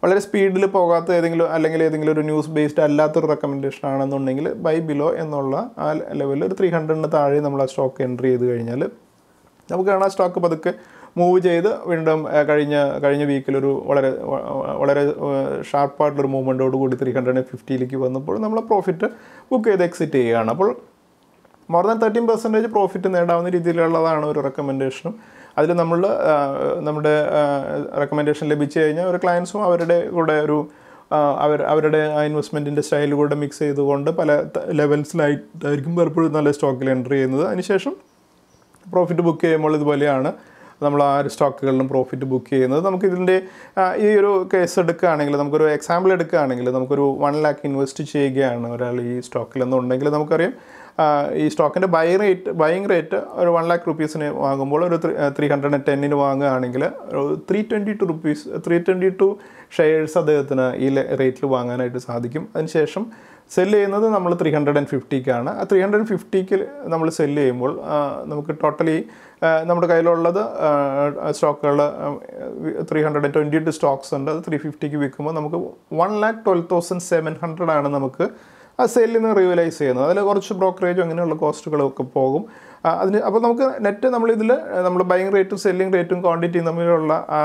വളരെ സ്പീഡിൽ പോകാത്ത ഏതെങ്കിലും അല്ലെങ്കിൽ ഏതെങ്കിലും ഒരു ന്യൂസ് ബേസ്ഡ് അല്ലാത്തൊരു റെക്കമെൻഡേഷൻ ആണെന്നുണ്ടെങ്കിൽ ബൈ ബിലോ എന്നുള്ള ആ ലെവലിൽ ഒരു ത്രീ ഹൺഡ്രഡിന് താഴെ നമ്മൾ ആ സ്റ്റോക്ക് എൻട്രി ചെയ്ത് കഴിഞ്ഞാൽ നമുക്ക് കാണാം സ്റ്റോക്ക് പതുക്കെ മൂവ് ചെയ്ത് വീണ്ടും കഴിഞ്ഞ കഴിഞ്ഞ വീക്കിലൊരു വളരെ വളരെ ഷാർപ്പായിട്ടുള്ളൊരു മൂവ്മെൻറ്റോട് കൂടി ത്രീ ഹൺഡ്രഡ് ആൻഡ് ഫിഫ്റ്റിയിലേക്ക് വന്നപ്പോൾ നമ്മൾ പ്രോഫിറ്റ് ബുക്ക് ചെയ്ത് എക്സിറ്റ് ചെയ്യുകയാണ് അപ്പോൾ more than thirteen percentage profit നേടാവുന്ന രീതിയിലുള്ളതാണ് ഒരു റെക്കമെൻഡേഷനും അതിൽ നമ്മൾ നമ്മുടെ റെക്കമെൻഡേഷൻ ലഭിച്ചു കഴിഞ്ഞാൽ ഒരു ക്ലയൻസും അവരുടെ കൂടെ ഒരു അവർ അവരുടെ ആ ഇൻവെസ്റ്റ്മെൻറ്റിൻ്റെ സ്റ്റൈൽ കൂടെ മിക്സ് ചെയ്തുകൊണ്ട് പല ലെവൽസിലായിട്ടായിരിക്കും പലപ്പോഴും നല്ല സ്റ്റോക്കിൽ എൻട്രി ചെയ്യുന്നത് അതിനുശേഷം പ്രോഫിറ്റ് ബുക്ക് ചെയ്യുമ്പോൾ ഇതുപോലെയാണ് നമ്മൾ ആ ഒരു സ്റ്റോക്കുകളിലും പ്രോഫിറ്റ് ബുക്ക് ചെയ്യുന്നത് നമുക്ക് ഇതിൻ്റെ ഈ ഒരു കേസ് എടുക്കുകയാണെങ്കിൽ നമുക്കൊരു എക്സാമ്പിൾ എടുക്കുകയാണെങ്കിൽ നമുക്കൊരു വൺ ലാക്ക് ഇൻവെസ്റ്റ് ചെയ്യുകയാണ് ഒരാൾ ഈ സ്റ്റോക്കിൽ നമുക്കറിയാം ഈ സ്റ്റോക്കിൻ്റെ ബൈ റേറ്റ് ബൈയിങ് റേറ്റ് ഒരു വൺ ലാക്ക് റുപ്പീസിന് വാങ്ങുമ്പോൾ ഒരു ത്രീ ഹൺഡ്രഡ് ആൻഡ് ടെന്നിന് വാങ്ങുകയാണെങ്കിൽ three twenty two rupees three twenty two shares അദ്ദേഹത്തിന് ഈ റേറ്റിൽ വാങ്ങാനായിട്ട് സാധിക്കും അതിനുശേഷം സെല്ല് ചെയ്യുന്നത് നമ്മൾ ത്രീ ഹൺഡ്രഡ് ആൻഡ് ഫിഫ്റ്റിക്കാണ് ആ ത്രീ ഹൺഡ്രഡ് ഫിഫ്റ്റിക്ക് നമ്മൾ സെല്ല് ചെയ്യുമ്പോൾ നമുക്ക് ടോട്ടലി നമ്മുടെ കയ്യിലുള്ളത് സ്റ്റോക്കുകൾ three hundred and twenty two stocks ഉണ്ട് അത് ത്രീ ഫിഫ്റ്റിക്ക് വിൽക്കുമ്പോൾ നമുക്ക് one lakh twelve thousand seven ഹൺഡ്രഡാണ് നമുക്ക് ആ സെല്ലിൽ നിന്ന് റിയലൈസ് ചെയ്യുന്നു അതിൽ കുറച്ച് ബ്രോക്കറേജും അങ്ങനെയുള്ള കോസ്റ്റുകളൊക്കെ പോകും അതിന് അപ്പോൾ നമുക്ക് നെറ്റ് നമ്മളിതിൽ നമ്മൾ ബൈങ് റേറ്റും സെല്ലിംഗ് റേറ്റും ക്വാണ്ടിറ്റിയും തമ്മിലുള്ള ആ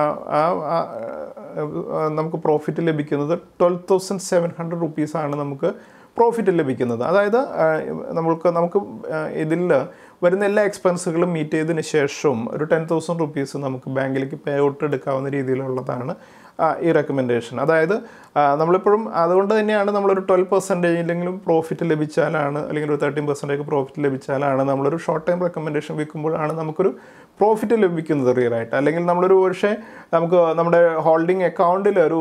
നമുക്ക് പ്രോഫിറ്റ് ലഭിക്കുന്നത് ട്വൽവ് തൗസൻഡ് സെവൻ ഹൺഡ്രഡ് റുപ്പീസാണ് നമുക്ക് പ്രോഫിറ്റ് ലഭിക്കുന്നത് അതായത് നമുക്ക് നമുക്ക് ഇതിൽ വരുന്ന എല്ലാ എക്സ്പെൻസുകളും മീറ്റ് ചെയ്തതിന് ശേഷവും ഒരു ടെൻ തൗസൻഡ് റുപ്പീസ് നമുക്ക് ബാങ്കിലേക്ക് പേ ഔട്ട് എടുക്കാവുന്ന രീതിയിലുള്ളതാണ് ഈ റെക്കമെൻഡേഷൻ അതായത് നമ്മളിപ്പോഴും അതുകൊണ്ട് തന്നെയാണ് നമ്മളൊരു ട്വൽവ് പെർസെൻറ്റേജ് ഇല്ലെങ്കിലും പ്രോഫിറ്റ് ലഭിച്ചാലാണ് അല്ലെങ്കിൽ ഒരു തേർട്ടീൻ പെർസെൻറ്റേജ് പ്രോഫിറ്റ് ലഭിച്ചാലാണ് നമ്മളൊരു ഷോർട്ട് ടൈം റെക്കമെൻഡേഷൻ വിൽക്കുമ്പോഴാണ് നമുക്കൊരു പ്രോഫിറ്റ് ലഭിക്കുന്നത് ആയിട്ട് അല്ലെങ്കിൽ നമ്മളൊരു പക്ഷേ നമുക്ക് നമ്മുടെ ഹോൾഡിംഗ് അക്കൗണ്ടിൽ ഒരു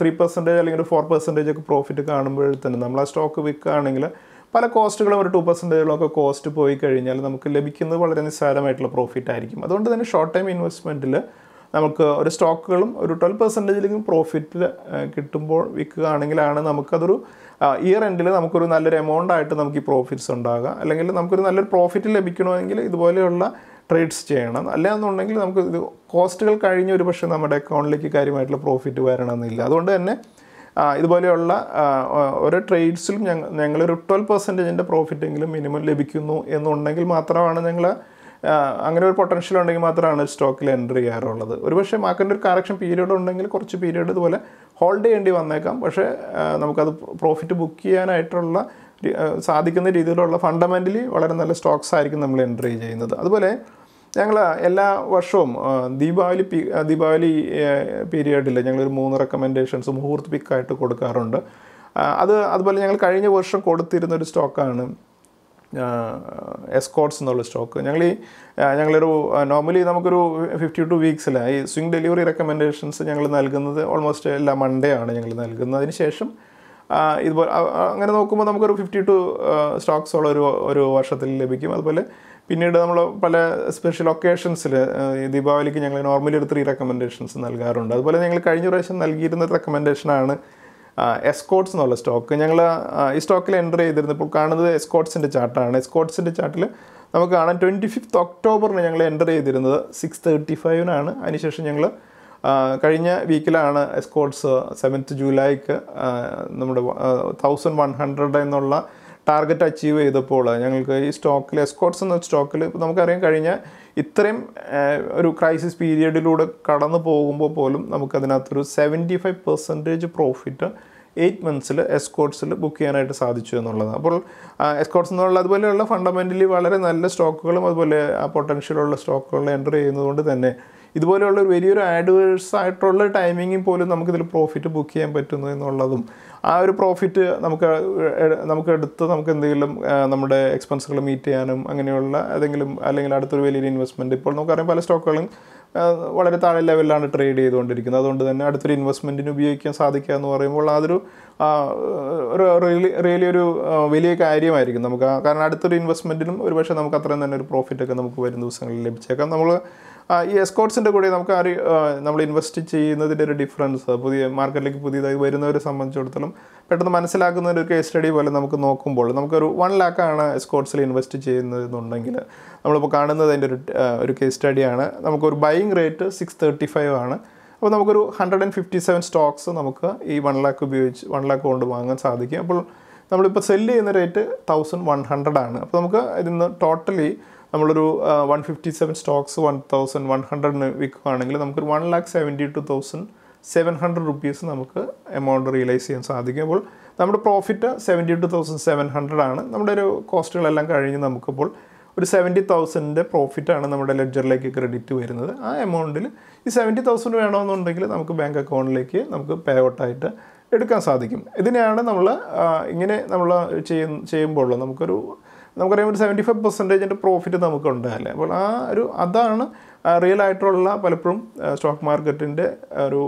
ത്രീ പെർസെൻറ്റേജ് അല്ലെങ്കിൽ ഒരു ഫോർ പെർസെൻറ്റേജ് ഒക്കെ പ്രോഫിറ്റ് കാണുമ്പോഴത്തേനും നമ്മൾ ആ സ്റ്റോക്ക് വിൽക്കുകയാണെങ്കിൽ പല കോസ്റ്റുകളും ഒരു ടു പെർസെൻറ്റേജുകളൊക്കെ കോസ്റ്റ് പോയി കഴിഞ്ഞാൽ നമുക്ക് ലഭിക്കുന്നത് വളരെ നിസ്സാരമായിട്ടുള്ള പ്രോഫിറ്റ് ആയിരിക്കും അതുകൊണ്ട് തന്നെ ഷോർട്ട് ടൈം ഇൻവെസ്റ്റ്മെൻറ്റിൽ നമുക്ക് ഒരു സ്റ്റോക്കുകളും ഒരു ട്വൽവ് പെർസെൻറ്റേജിലെങ്കിലും പ്രോഫിറ്റിൽ കിട്ടുമ്പോൾ വിൽക്കുകയാണെങ്കിലാണ് നമുക്കതൊരു ഇയർ എൻഡിൽ നമുക്കൊരു നല്ലൊരു എമൗണ്ട് ആയിട്ട് നമുക്ക് ഈ പ്രോഫിറ്റ്സ് ഉണ്ടാകുക അല്ലെങ്കിൽ നമുക്കൊരു നല്ലൊരു പ്രോഫിറ്റ് ലഭിക്കണമെങ്കിൽ ഇതുപോലെയുള്ള ട്രേഡ്സ് ചെയ്യണം അല്ലാന്നുണ്ടെങ്കിൽ നമുക്ക് ഇത് കോസ്റ്റുകൾ കഴിഞ്ഞ് ഒരു പക്ഷേ നമ്മുടെ അക്കൗണ്ടിലേക്ക് കാര്യമായിട്ടുള്ള പ്രോഫിറ്റ് വരണമെന്നില്ല അതുകൊണ്ട് തന്നെ ഇതുപോലെയുള്ള ഓരോ ട്രേഡ്സിലും ഞങ്ങൾ ഞങ്ങളൊരു ട്വൽവ് പെർസെൻറ്റേജിൻ്റെ പ്രോഫിറ്റെങ്കിലും മിനിമം ലഭിക്കുന്നു എന്നുണ്ടെങ്കിൽ മാത്രമാണ് ഞങ്ങൾ അങ്ങനെ ഒരു പൊട്ടൻഷ്യൽ ഉണ്ടെങ്കിൽ മാത്രമാണ് സ്റ്റോക്കിൽ എൻ്റർ ചെയ്യാറുള്ളത് ഒരുപക്ഷെ മാർക്കറ്റിൻ്റെ ഒരു കറക്ഷൻ പീരീഡ് ഉണ്ടെങ്കിൽ കുറച്ച് പീരീഡ് ഇതുപോലെ ഹോൾഡ് ചെയ്യേണ്ടി വന്നേക്കാം പക്ഷേ നമുക്കത് പ്രോഫിറ്റ് ബുക്ക് ചെയ്യാനായിട്ടുള്ള സാധിക്കുന്ന രീതിയിലുള്ള ഫണ്ടമെൻ്റലി വളരെ നല്ല സ്റ്റോക്സ് ആയിരിക്കും നമ്മൾ എൻട്രി ചെയ്യുന്നത് അതുപോലെ ഞങ്ങൾ എല്ലാ വർഷവും ദീപാവലി പി ദീപാവലി പീരിയഡിൽ ഞങ്ങളൊരു മൂന്ന് റെക്കമെൻഡേഷൻസ് മുഹൂർത്ത് പിക്കായിട്ട് കൊടുക്കാറുണ്ട് അത് അതുപോലെ ഞങ്ങൾ കഴിഞ്ഞ വർഷം കൊടുത്തിരുന്ന ഒരു സ്റ്റോക്കാണ് എസ്കോട്ട്സ് എന്നുള്ള സ്റ്റോക്ക് ഞങ്ങൾ ഈ ഞങ്ങളൊരു നോർമലി നമുക്കൊരു ഫിഫ്റ്റി ടു വീക്സിൽ ഈ സ്വിങ് ഡെലിവറി റെക്കമെൻഡേഷൻസ് ഞങ്ങൾ നൽകുന്നത് ഓൾമോസ്റ്റ് എല്ലാ മൺഡേ ആണ് ഞങ്ങൾ നൽകുന്നത് അതിന് ശേഷം ഇതുപോലെ അങ്ങനെ നോക്കുമ്പോൾ നമുക്കൊരു ഫിഫ്റ്റി ടു സ്റ്റോക്സോളം ഒരു ഒരു വർഷത്തിൽ ലഭിക്കും അതുപോലെ പിന്നീട് നമ്മൾ പല സ്പെഷ്യൽ ഒക്കേഷൻസിൽ ദീപാവലിക്ക് ഞങ്ങൾ നോർമലി ഒരു ത്രീ റെക്കമെൻഡേഷൻസ് നൽകാറുണ്ട് അതുപോലെ ഞങ്ങൾ കഴിഞ്ഞ പ്രാവശ്യം നൽകിയിരുന്ന റെക്കമെൻഡേഷനാണ് എസ്കോട്ട്സ് എന്നുള്ള സ്റ്റോക്ക് ഞങ്ങൾ ഈ സ്റ്റോക്കിൽ എൻ്റർ ചെയ്തിരുന്നു ഇപ്പോൾ കാണുന്നത് എസ്കോട്ട്സിൻ്റെ ചാർട്ടാണ് എസ്കോട്ട്സിൻ്റെ ചാർട്ടിൽ നമുക്ക് കാണാം ട്വൻറ്റി ഫിഫ്ത്ത് ഒക്ടോബറിന് ഞങ്ങൾ എൻ്റർ ചെയ്തിരുന്നത് സിക്സ് തേർട്ടി ഫൈവിനാണ് അതിനുശേഷം ഞങ്ങൾ കഴിഞ്ഞ വീക്കിലാണ് എസ്കോട്സ് സെവൻത്ത് ജൂലൈക്ക് നമ്മുടെ തൗസൻഡ് വൺ ഹൺഡ്രഡ് എന്നുള്ള ടാർഗറ്റ് അച്ചീവ് ചെയ്തപ്പോൾ ഞങ്ങൾക്ക് ഈ സ്റ്റോക്കിൽ എസ്കോട്സ് എന്ന സ്റ്റോക്കിൽ ഇപ്പോൾ നമുക്കറിയാം കഴിഞ്ഞ ഇത്രയും ഒരു ക്രൈസിസ് പീരിയഡിലൂടെ കടന്നു പോകുമ്പോൾ പോലും നമുക്കതിനകത്തൊരു seventy five percentage profit eight മന്ത്സിൽ എസ്കോട്സിൽ ബുക്ക് ചെയ്യാനായിട്ട് സാധിച്ചു എന്നുള്ളത് അപ്പോൾ എസ്കോട്സ് എന്നുള്ള അതുപോലെയുള്ള ഫണ്ടമെൻ്റലി വളരെ നല്ല സ്റ്റോക്കുകളും അതുപോലെ ആ പൊട്ടൻഷ്യലുള്ള സ്റ്റോക്കുകളും എൻ്റർ ചെയ്യുന്നതുകൊണ്ട് തന്നെ ഇതുപോലെയുള്ള ഒരു വലിയൊരു ആഡ്വേഴ്സ് ആയിട്ടുള്ള ടൈമിങ്ങിൽ പോലും നമുക്കിതിൽ പ്രോഫിറ്റ് ബുക്ക് ചെയ്യാൻ പറ്റുന്നു എന്നുള്ളതും ആ ഒരു പ്രോഫിറ്റ് നമുക്ക് നമുക്ക് എടുത്ത് നമുക്ക് എന്തെങ്കിലും നമ്മുടെ എക്സ്പെൻസുകൾ മീറ്റ് ചെയ്യാനും അങ്ങനെയുള്ള ഏതെങ്കിലും അല്ലെങ്കിൽ അടുത്തൊരു വലിയൊരു ഇൻവെസ്റ്റ്മെൻറ്റ് ഇപ്പോൾ നമുക്കറിയാം പല സ്റ്റോക്കുകളും വളരെ താഴെ ലെവലിലാണ് ട്രേഡ് ചെയ്തുകൊണ്ടിരിക്കുന്നത് അതുകൊണ്ട് തന്നെ അടുത്തൊരു ഇൻവെസ്റ്റ്മെൻറ്റിന് ഉപയോഗിക്കാൻ സാധിക്കുക എന്ന് പറയുമ്പോൾ അതൊരു റിയലി ഒരു വലിയ കാര്യമായിരിക്കും നമുക്ക് കാരണം അടുത്തൊരു ഇൻവെസ്റ്റ്മെൻറ്റിനും ഒരുപക്ഷെ നമുക്ക് അത്രയും തന്നെ ഒരു പ്രോഫിറ്റൊക്കെ നമുക്ക് വരും ദിവസങ്ങളിൽ ലഭിച്ചേക്കാം നമ്മൾ ഈ എസ്കോട്ട്സിൻ്റെ കൂടെ നമുക്ക് ആ ഒരു നമ്മൾ ഇൻവെസ്റ്റ് ചെയ്യുന്നതിൻ്റെ ഒരു ഡിഫറൻസ് പുതിയ മാർക്കറ്റിലേക്ക് പുതിയതായി വരുന്നവരെ സംബന്ധിച്ചിടത്തോളം പെട്ടെന്ന് മനസ്സിലാക്കുന്ന ഒരു കേസ് സ്റ്റഡി പോലെ നമുക്ക് നോക്കുമ്പോൾ നമുക്കൊരു വൺ ലാക്കാണ് എസ്കോട്ട്സിൽ ഇൻവെസ്റ്റ് ചെയ്യുന്നതെന്നുണ്ടെങ്കിൽ നമ്മളിപ്പോൾ കാണുന്നത് അതിൻ്റെ ഒരു ഒരു കേസ് സ്റ്റഡിയാണ് നമുക്കൊരു buying rate six thirty five ആണ് അപ്പോൾ നമുക്കൊരു hundred and fifty seven stocks നമുക്ക് ഈ വൺ ലാക്ക് ഉപയോഗിച്ച് വൺ ലാക്ക് കൊണ്ട് വാങ്ങാൻ സാധിക്കും അപ്പോൾ നമ്മളിപ്പോൾ സെല്ല് ചെയ്യുന്ന റേറ്റ് തൗസൻഡ് വൺ ഹൺഡ്രഡ് ആണ് അപ്പോൾ നമുക്ക് ഇതിൽ നിന്ന് ടോട്ടലി നമ്മളൊരു one fifty seven stocks one thousand one ഹൺഡ്രഡിന് വിൽക്കുകയാണെങ്കിൽ നമുക്ക് one lakh seventy two thousand seven hundred rupees നമുക്ക് എമൗണ്ട് റിയലൈസ് ചെയ്യാൻ സാധിക്കും അപ്പോൾ നമ്മുടെ profit seventy two thousand seven hundred ആണ് നമ്മുടെ ഒരു കോസ്റ്റുകളെല്ലാം കഴിഞ്ഞ് നമുക്കിപ്പോൾ ഒരു സെവൻറ്റി തൗസൻഡിൻ്റെ പ്രോഫിറ്റാണ് നമ്മുടെ ലെഡ്ജറിലേക്ക് ക്രെഡിറ്റ് വരുന്നത് ആ എമൗണ്ടിൽ ഈ സെവൻറ്റി തൗസൻഡ് വേണമെന്നുണ്ടെങ്കിൽ നമുക്ക് ബാങ്ക് അക്കൗണ്ടിലേക്ക് നമുക്ക് പേ ഔട്ടായിട്ട് എടുക്കാൻ സാധിക്കും ഇതിനെയാണ് നമ്മൾ ഇങ്ങനെ നമ്മൾ ചെയ്യുമ്പോൾ നമുക്കൊരു നമുക്കറിയാം ഒരു സെവൻറ്റി ഫൈവ് പെർസെൻറ്റേജിൻ്റെ പ്രോഫിറ്റ് അല്ലേ അപ്പോൾ ആ ഒരു അതാണ് റിയൽ ആയിട്ടുള്ള പലപ്പോഴും സ്റ്റോക്ക് മാർക്കറ്റിൻ്റെ ഒരു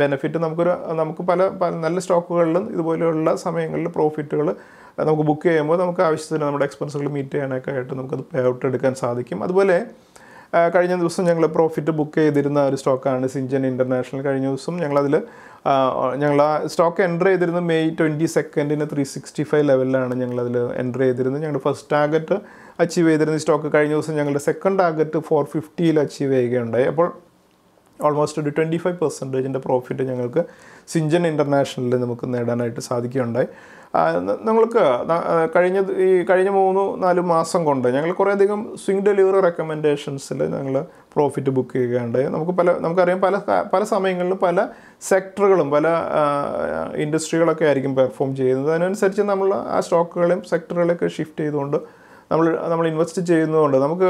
ബെനിഫിറ്റ് നമുക്കൊരു നമുക്ക് പല നല്ല സ്റ്റോക്കുകളിലും ഇതുപോലെയുള്ള സമയങ്ങളിൽ പ്രോഫിറ്റുകൾ നമുക്ക് ബുക്ക് ചെയ്യുമ്പോൾ നമുക്ക് ആവശ്യത്തിന് നമ്മുടെ എക്സ്പെൻസുകൾ മീറ്റ് ചെയ്യാനൊക്കെ ആയിട്ട് നമുക്കത് പേ ഔട്ട് എടുക്കാൻ സാധിക്കും അതുപോലെ കഴിഞ്ഞ ദിവസം ഞങ്ങൾ പ്രോഫിറ്റ് ബുക്ക് ചെയ്തിരുന്ന ഒരു സ്റ്റോക്കാണ് സിഞ്ചൻ ഇൻ്റർനാഷണൽ കഴിഞ്ഞ ദിവസം ഞങ്ങളതിൽ ഞങ്ങൾ ആ സ്റ്റോക്ക് എൻ്റർ ചെയ്തിരുന്നത് മെയ് ട്വൻറ്റി സെക്കൻഡിന് ത്രീ സിക്സ്റ്റി ഫൈവ് ലെവലിലാണ് ഞങ്ങൾ അതിൽ എൻ്റർ ചെയ്തിരുന്നത് ഞങ്ങളുടെ ഫസ്റ്റ് ടാർഗറ്റ് അച്ചീവ് ചെയ്തിരുന്ന സ്റ്റോക്ക് കഴിഞ്ഞ ദിവസം ഞങ്ങളുടെ സെക്കൻഡ് ടാർഗറ്റ് ഫോർ ഫിഫ്റ്റിയിൽ അച്ചീവ് ചെയ്യുകയുണ്ടായി അപ്പോൾ ഓൾമോസ്റ്റ് ഒരു ട്വൻറ്റി ഫൈവ് പെർസെൻറ്റേജിൻ്റെ പ്രോഫിറ്റ് ഞങ്ങൾക്ക് സിഞ്ചൻ ഇൻ്റർനാഷണലിൽ നമുക്ക് നേടാനായിട്ട് സാധിക്കുകയുണ്ടായി നമ്മൾക്ക് കഴിഞ്ഞ ഈ കഴിഞ്ഞ മൂന്ന് നാല് മാസം കൊണ്ട് ഞങ്ങൾ കുറേയധികം സ്വിങ് ഡെലിവറി റെക്കമെൻഡേഷൻസിൽ ഞങ്ങൾ പ്രോഫിറ്റ് ബുക്ക് ചെയ്യുകയുണ്ടായി നമുക്ക് പല നമുക്കറിയാം പല പല സമയങ്ങളിലും പല സെക്ടറുകളും പല ഇൻഡസ്ട്രികളൊക്കെ ആയിരിക്കും പെർഫോം ചെയ്യുന്നത് അതിനനുസരിച്ച് നമ്മൾ ആ സ്റ്റോക്കുകളെയും സെക്ടറുകളെയൊക്കെ ഷിഫ്റ്റ് ചെയ്തുകൊണ്ട് നമ്മൾ നമ്മൾ ഇൻവെസ്റ്റ് ചെയ്യുന്നതുകൊണ്ട് നമുക്ക്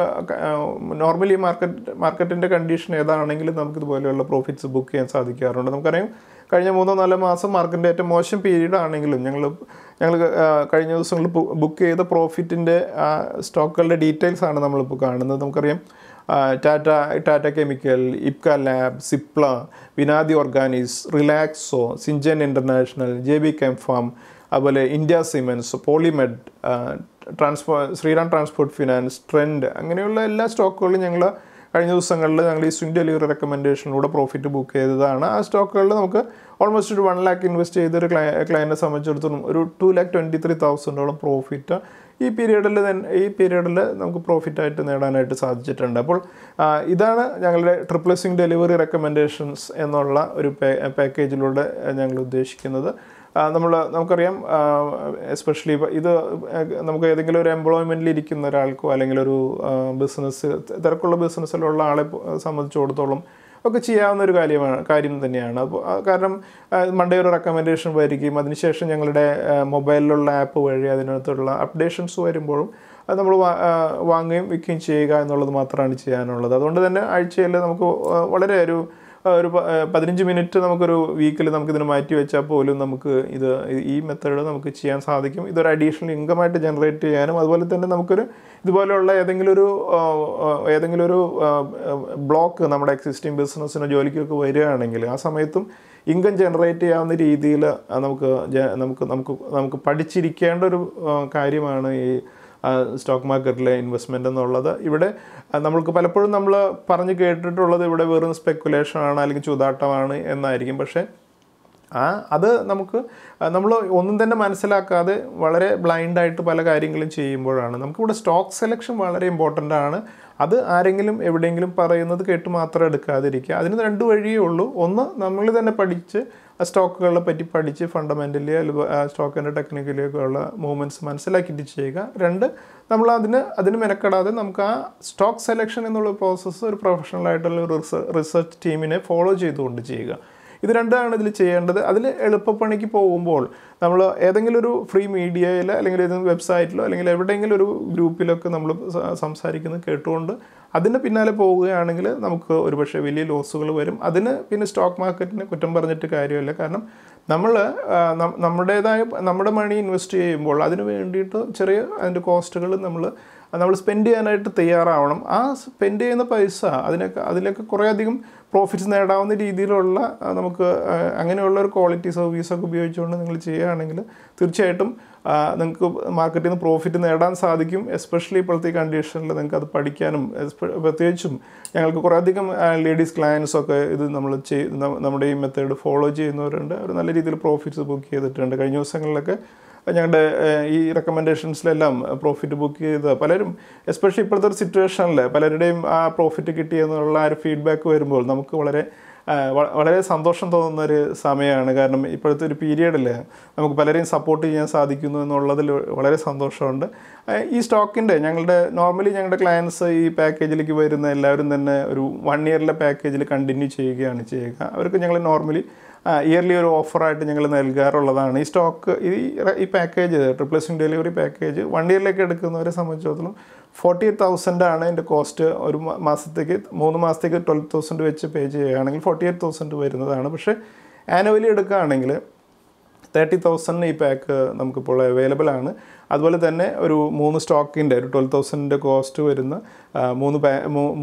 നോർമലി മാർക്കറ്റ് മാർക്കറ്റിൻ്റെ കണ്ടീഷൻ ഏതാണെങ്കിലും നമുക്ക് ഇതുപോലെയുള്ള പ്രോഫിറ്റ്സ് ബുക്ക് ചെയ്യാൻ സാധിക്കാറുണ്ട് നമുക്കറിയാം കഴിഞ്ഞ മൂന്നോ നാലോ മാസം മാർക്കറ്റിൻ്റെ ഏറ്റവും മോശം പീരീഡ് ആണെങ്കിലും ഞങ്ങൾ ഞങ്ങൾ കഴിഞ്ഞ ദിവസങ്ങളിൽ ബുക്ക് ചെയ്ത പ്രോഫിറ്റിൻ്റെ സ്റ്റോക്കുകളുടെ ഡീറ്റെയിൽസ് ആണ് നമ്മളിപ്പോൾ കാണുന്നത് നമുക്കറിയാം Tata Tata chemical Ipca lab Cipla Vinati organics Relaxo Syngene international J B chem pharm അതുപോലെ ഇന്ത്യ സിമെൻസ് പോളിമെഡ് ട്രാൻസ്പോ ശ്രീറാം ട്രാൻസ്പോർട്ട് ഫിനാൻസ് ട്രെൻഡ് അങ്ങനെയുള്ള എല്ലാ സ്റ്റോക്കുകളും ഞങ്ങൾ കഴിഞ്ഞ ദിവസങ്ങളിൽ ഞങ്ങൾ ഈ സ്വിൻ ഡെലിവറി റെക്കമെൻഡേഷനിലൂടെ പ്രോഫിറ്റ് ബുക്ക് ചെയ്തതാണ് ആ സ്റ്റോക്കുകളിൽ നമുക്ക് ഓൾമോസ്റ്റ് ഒരു വൺ ലാക്ക് ഇൻവെസ്റ്റ് ചെയ്തൊരു ക്ലയ ക്ലയൻറ്റിനെ സംബന്ധിച്ചിടത്തോളം ഒരു ടു ലാക്ക് ട്വൻറ്റി ത്രീ തൗസൻഡോളം പ്രോഫിറ്റ് ഈ പീരീഡിൽ തന്നെ ഈ പീരീഡിൽ നമുക്ക് പ്രോഫിറ്റായിട്ട് നേടാനായിട്ട് സാധിച്ചിട്ടുണ്ട് അപ്പോൾ ഇതാണ് ഞങ്ങളുടെ ട്രിപ്ലസിംഗ് ഡെലിവറി റെക്കമെൻഡേഷൻസ് എന്നുള്ള ഒരു പാക്കേജിലൂടെ ഞങ്ങൾ ഉദ്ദേശിക്കുന്നത് നമ്മൾ നമുക്കറിയാം എസ്പെഷ്യലി ഇത് നമുക്ക് ഏതെങ്കിലും ഒരു എംപ്ലോയ്മെൻറ്റിൽ ഇരിക്കുന്ന ഒരാൾക്കോ അല്ലെങ്കിൽ ഒരു ബിസിനസ് തിരക്കുള്ള ബിസിനസ്സിലുള്ള ആളെ സംബന്ധിച്ചിടത്തോളം ഒക്കെ ചെയ്യാവുന്ന ഒരു കാര്യമാണ് കാര്യം തന്നെയാണ് അപ്പോൾ കാരണം മണ്ടേ ഒരു റെക്കമെൻഡേഷൻ വരികയും അതിനുശേഷം ഞങ്ങളുടെ മൊബൈലിലുള്ള ആപ്പ് വഴി അതിനകത്തുള്ള അപ്ഡേഷൻസ് വരുമ്പോഴും അത് നമ്മൾ വാങ്ങുകയും വിൽക്കുകയും ചെയ്യുക എന്നുള്ളത് മാത്രമാണ് ചെയ്യാനുള്ളത് അതുകൊണ്ട് തന്നെ ആഴ്ചയിൽ നമുക്ക് വളരെ ഒരു ഒരു പതിനഞ്ച് മിനിറ്റ് നമുക്കൊരു വീക്കിൽ നമുക്കിതിന് മാറ്റി വെച്ചാൽ പോലും നമുക്ക് ഇത് ഈ മെത്തേഡ് നമുക്ക് ചെയ്യാൻ സാധിക്കും ഇതൊരു അഡീഷണൽ ഇൻകമായിട്ട് ജനറേറ്റ് ചെയ്യാനും അതുപോലെ തന്നെ നമുക്കൊരു ഇതുപോലെയുള്ള ഏതെങ്കിലും ഒരു ഏതെങ്കിലും ഒരു ബ്ലോക്ക് നമ്മുടെ എക്സിസ്റ്റിംഗ് ബിസിനസ്സിനോ ജോലിക്കൊക്കെ വരികയാണെങ്കിൽ ആ സമയത്തും ഇൻകം ജനറേറ്റ് ചെയ്യാവുന്ന രീതിയിൽ നമുക്ക് നമുക്ക് നമുക്ക് നമുക്ക് പഠിച്ചിരിക്കേണ്ട ഒരു കാര്യമാണ് ഈ സ്റ്റോക്ക് മാർക്കറ്റിലെ ഇൻവെസ്റ്റ്മെൻ്റ് എന്നുള്ളത് ഇവിടെ നമ്മൾക്ക് പലപ്പോഴും നമ്മൾ പറഞ്ഞ് കേട്ടിട്ടുള്ളത് ഇവിടെ വെറും സ്പെക്കുലേഷനാണ് അല്ലെങ്കിൽ ചൂതാട്ടമാണ് എന്നായിരിക്കും പക്ഷേ ആ അത് നമുക്ക് നമ്മൾ ഒന്നും തന്നെ മനസ്സിലാക്കാതെ വളരെ ബ്ലൈൻഡായിട്ട് പല കാര്യങ്ങളും ചെയ്യുമ്പോഴാണ് നമുക്കിവിടെ സ്റ്റോക്ക് സെലക്ഷൻ വളരെ ഇമ്പോർട്ടൻ്റ് ആണ് അത് ആരെങ്കിലും എവിടെയെങ്കിലും പറയുന്നത് കേട്ട് മാത്രം എടുക്കാതിരിക്കുക അതിന് രണ്ട് വഴിയേ ഉള്ളൂ ഒന്ന് നമ്മൾ തന്നെ പഠിച്ച് ആ സ്റ്റോക്കുകളെ പറ്റി പഠിച്ച് ഫണ്ടമെൻ്റലി സ്റ്റോക്കിൻ്റെ ടെക്നിക്കലിയൊക്കെ ഉള്ള മൂവ്മെൻറ്റ്സ് മനസ്സിലാക്കിയിട്ട് ചെയ്യുക രണ്ട് നമ്മൾ അതിന് അതിന് മെനക്കെടാതെ നമുക്ക് ആ സ്റ്റോക്ക് സെലക്ഷൻ എന്നുള്ള പ്രോസസ്സ് ഒരു പ്രൊഫഷണലായിട്ടുള്ള ആയിട്ടുള്ള റിസർച്ച് ടീമിനെ ഫോളോ ചെയ്തുകൊണ്ട് ചെയ്യുക ഇത് രണ്ടാണ് ഇതിൽ ചെയ്യേണ്ടത് അതിൽ എളുപ്പപ്പണിക്ക് പോകുമ്പോൾ നമ്മൾ ഏതെങ്കിലും ഒരു ഫ്രീ മീഡിയയിൽ അല്ലെങ്കിൽ ഏതെങ്കിലും വെബ്സൈറ്റിലോ അല്ലെങ്കിൽ എവിടെയെങ്കിലും ഒരു ഗ്രൂപ്പിലൊക്കെ നമ്മൾ സംസാരിക്കുന്നത് കേട്ടുകൊണ്ട് അതിന് പിന്നാലെ പോവുകയാണെങ്കിൽ നമുക്ക് ഒരുപക്ഷെ വലിയ ലോസുകൾ വരും അതിന് പിന്നെ സ്റ്റോക്ക് മാർക്കറ്റിനെ കുറ്റം പറഞ്ഞിട്ട് കാര്യമില്ല കാരണം നമ്മൾ നമ്മുടേതായ നമ്മുടെ മണി ഇൻവെസ്റ്റ് ചെയ്യുമ്പോൾ അതിന് വേണ്ടിയിട്ട് ചെറിയ അതിൻ്റെ കോസ്റ്റുകൾ നമ്മൾ നമ്മൾ സ്പെൻഡ് ചെയ്യാനായിട്ട് തയ്യാറാവണം ആ സ്പെൻഡ് ചെയ്യുന്ന പൈസ അതിനൊക്കെ അതിലൊക്കെ കുറേയധികം പ്രോഫിറ്റ്സ് നേടാവുന്ന രീതിയിലുള്ള നമുക്ക് അങ്ങനെയുള്ള ഒരു ക്വാളിറ്റി സർവീസൊക്കെ ഉപയോഗിച്ചുകൊണ്ട് നിങ്ങൾ ചെയ്യുകയാണെങ്കിൽ തീർച്ചയായിട്ടും നിങ്ങൾക്ക് മാർക്കറ്റിൽ നിന്ന് പ്രോഫിറ്റ് നേടാൻ സാധിക്കും എസ്പെഷ്യലി ഇപ്പോഴത്തെ കണ്ടീഷനിൽ നിങ്ങൾക്ക് അത് പഠിക്കാനും പ്രത്യേകിച്ചും ഞങ്ങൾക്ക് കുറേയധികം ലേഡീസ് ക്ലയൻസൊക്കെ ഒക്കെ ഇത് നമ്മൾ ചെയ്ത് നമ്മുടെ ഈ മെത്തേഡ് ഫോളോ ചെയ്യുന്നവരുണ്ട് അവർ നല്ല രീതിയിൽ പ്രോഫിറ്റ്സ് ബുക്ക് ചെയ്തിട്ടുണ്ട് കഴിഞ്ഞ ദിവസങ്ങളിലൊക്കെ ഇപ്പം ഞങ്ങളുടെ ഈ റെക്കമെൻഡേഷൻസിലെല്ലാം പ്രോഫിറ്റ് ബുക്ക് ചെയ്ത് പലരും എസ്പെഷ്യലി ഇപ്പോഴത്തെ ഒരു സിറ്റുവേഷനിൽ പലരുടെയും ആ പ്രോഫിറ്റ് കിട്ടിയെന്നുള്ള ആ ഒരു ഫീഡ്ബാക്ക് വരുമ്പോൾ നമുക്ക് വളരെ വളരെ സന്തോഷം തോന്നുന്ന ഒരു സമയമാണ് കാരണം ഇപ്പോഴത്തെ ഒരു പീരിയഡിൽ നമുക്ക് പലരെയും സപ്പോർട്ട് ചെയ്യാൻ സാധിക്കുന്നു എന്നുള്ളതിൽ വളരെ സന്തോഷമുണ്ട് ഈ സ്റ്റോക്കിൻ്റെ ഞങ്ങളുടെ നോർമലി ഞങ്ങളുടെ ക്ലയൻസ് ഈ പാക്കേജിലേക്ക് വരുന്ന എല്ലാവരും തന്നെ ഒരു വൺ ഇയറിലെ പാക്കേജിൽ കണ്ടിന്യൂ ചെയ്യുകയാണ് ചെയ്യുക അവർക്ക് ഞങ്ങൾ നോർമലി ഇയർലി ഒരു ഓഫറായിട്ട് ഞങ്ങൾ നൽകാറുള്ളതാണ് ഈ സ്റ്റോക്ക് ഈ ഈ package triple swing delivery package one ഇയറിലേക്ക് എടുക്കുന്നവരെ സംബന്ധിച്ചിടത്തോളം ഫോർട്ടി എയ്റ്റ് തൗസൻഡ് ആണ് എൻ്റെ കോസ്റ്റ് ഒരു മാസത്തേക്ക് മൂന്ന് മാസത്തേക്ക് ട്വൽവ് തൗസൻഡ് വെച്ച് പേ ചെയ്യുകയാണെങ്കിൽ ഫോർട്ടി എയ്റ്റ് തൗസൻഡ് വരുന്നതാണ് പക്ഷേ ആനുവലി എടുക്കുകയാണെങ്കിൽ തേർട്ടി തൗസൻഡ് ഈ പാക്ക് നമുക്കിപ്പോൾ അവൈലബിൾ ആണ് അതുപോലെ തന്നെ ഒരു മൂന്ന് സ്റ്റോക്കിൻ്റെ ഒരു ട്വൽവ് തൗസൻഡിൻ്റെ കോസ്റ്റ് വരുന്ന മൂന്ന്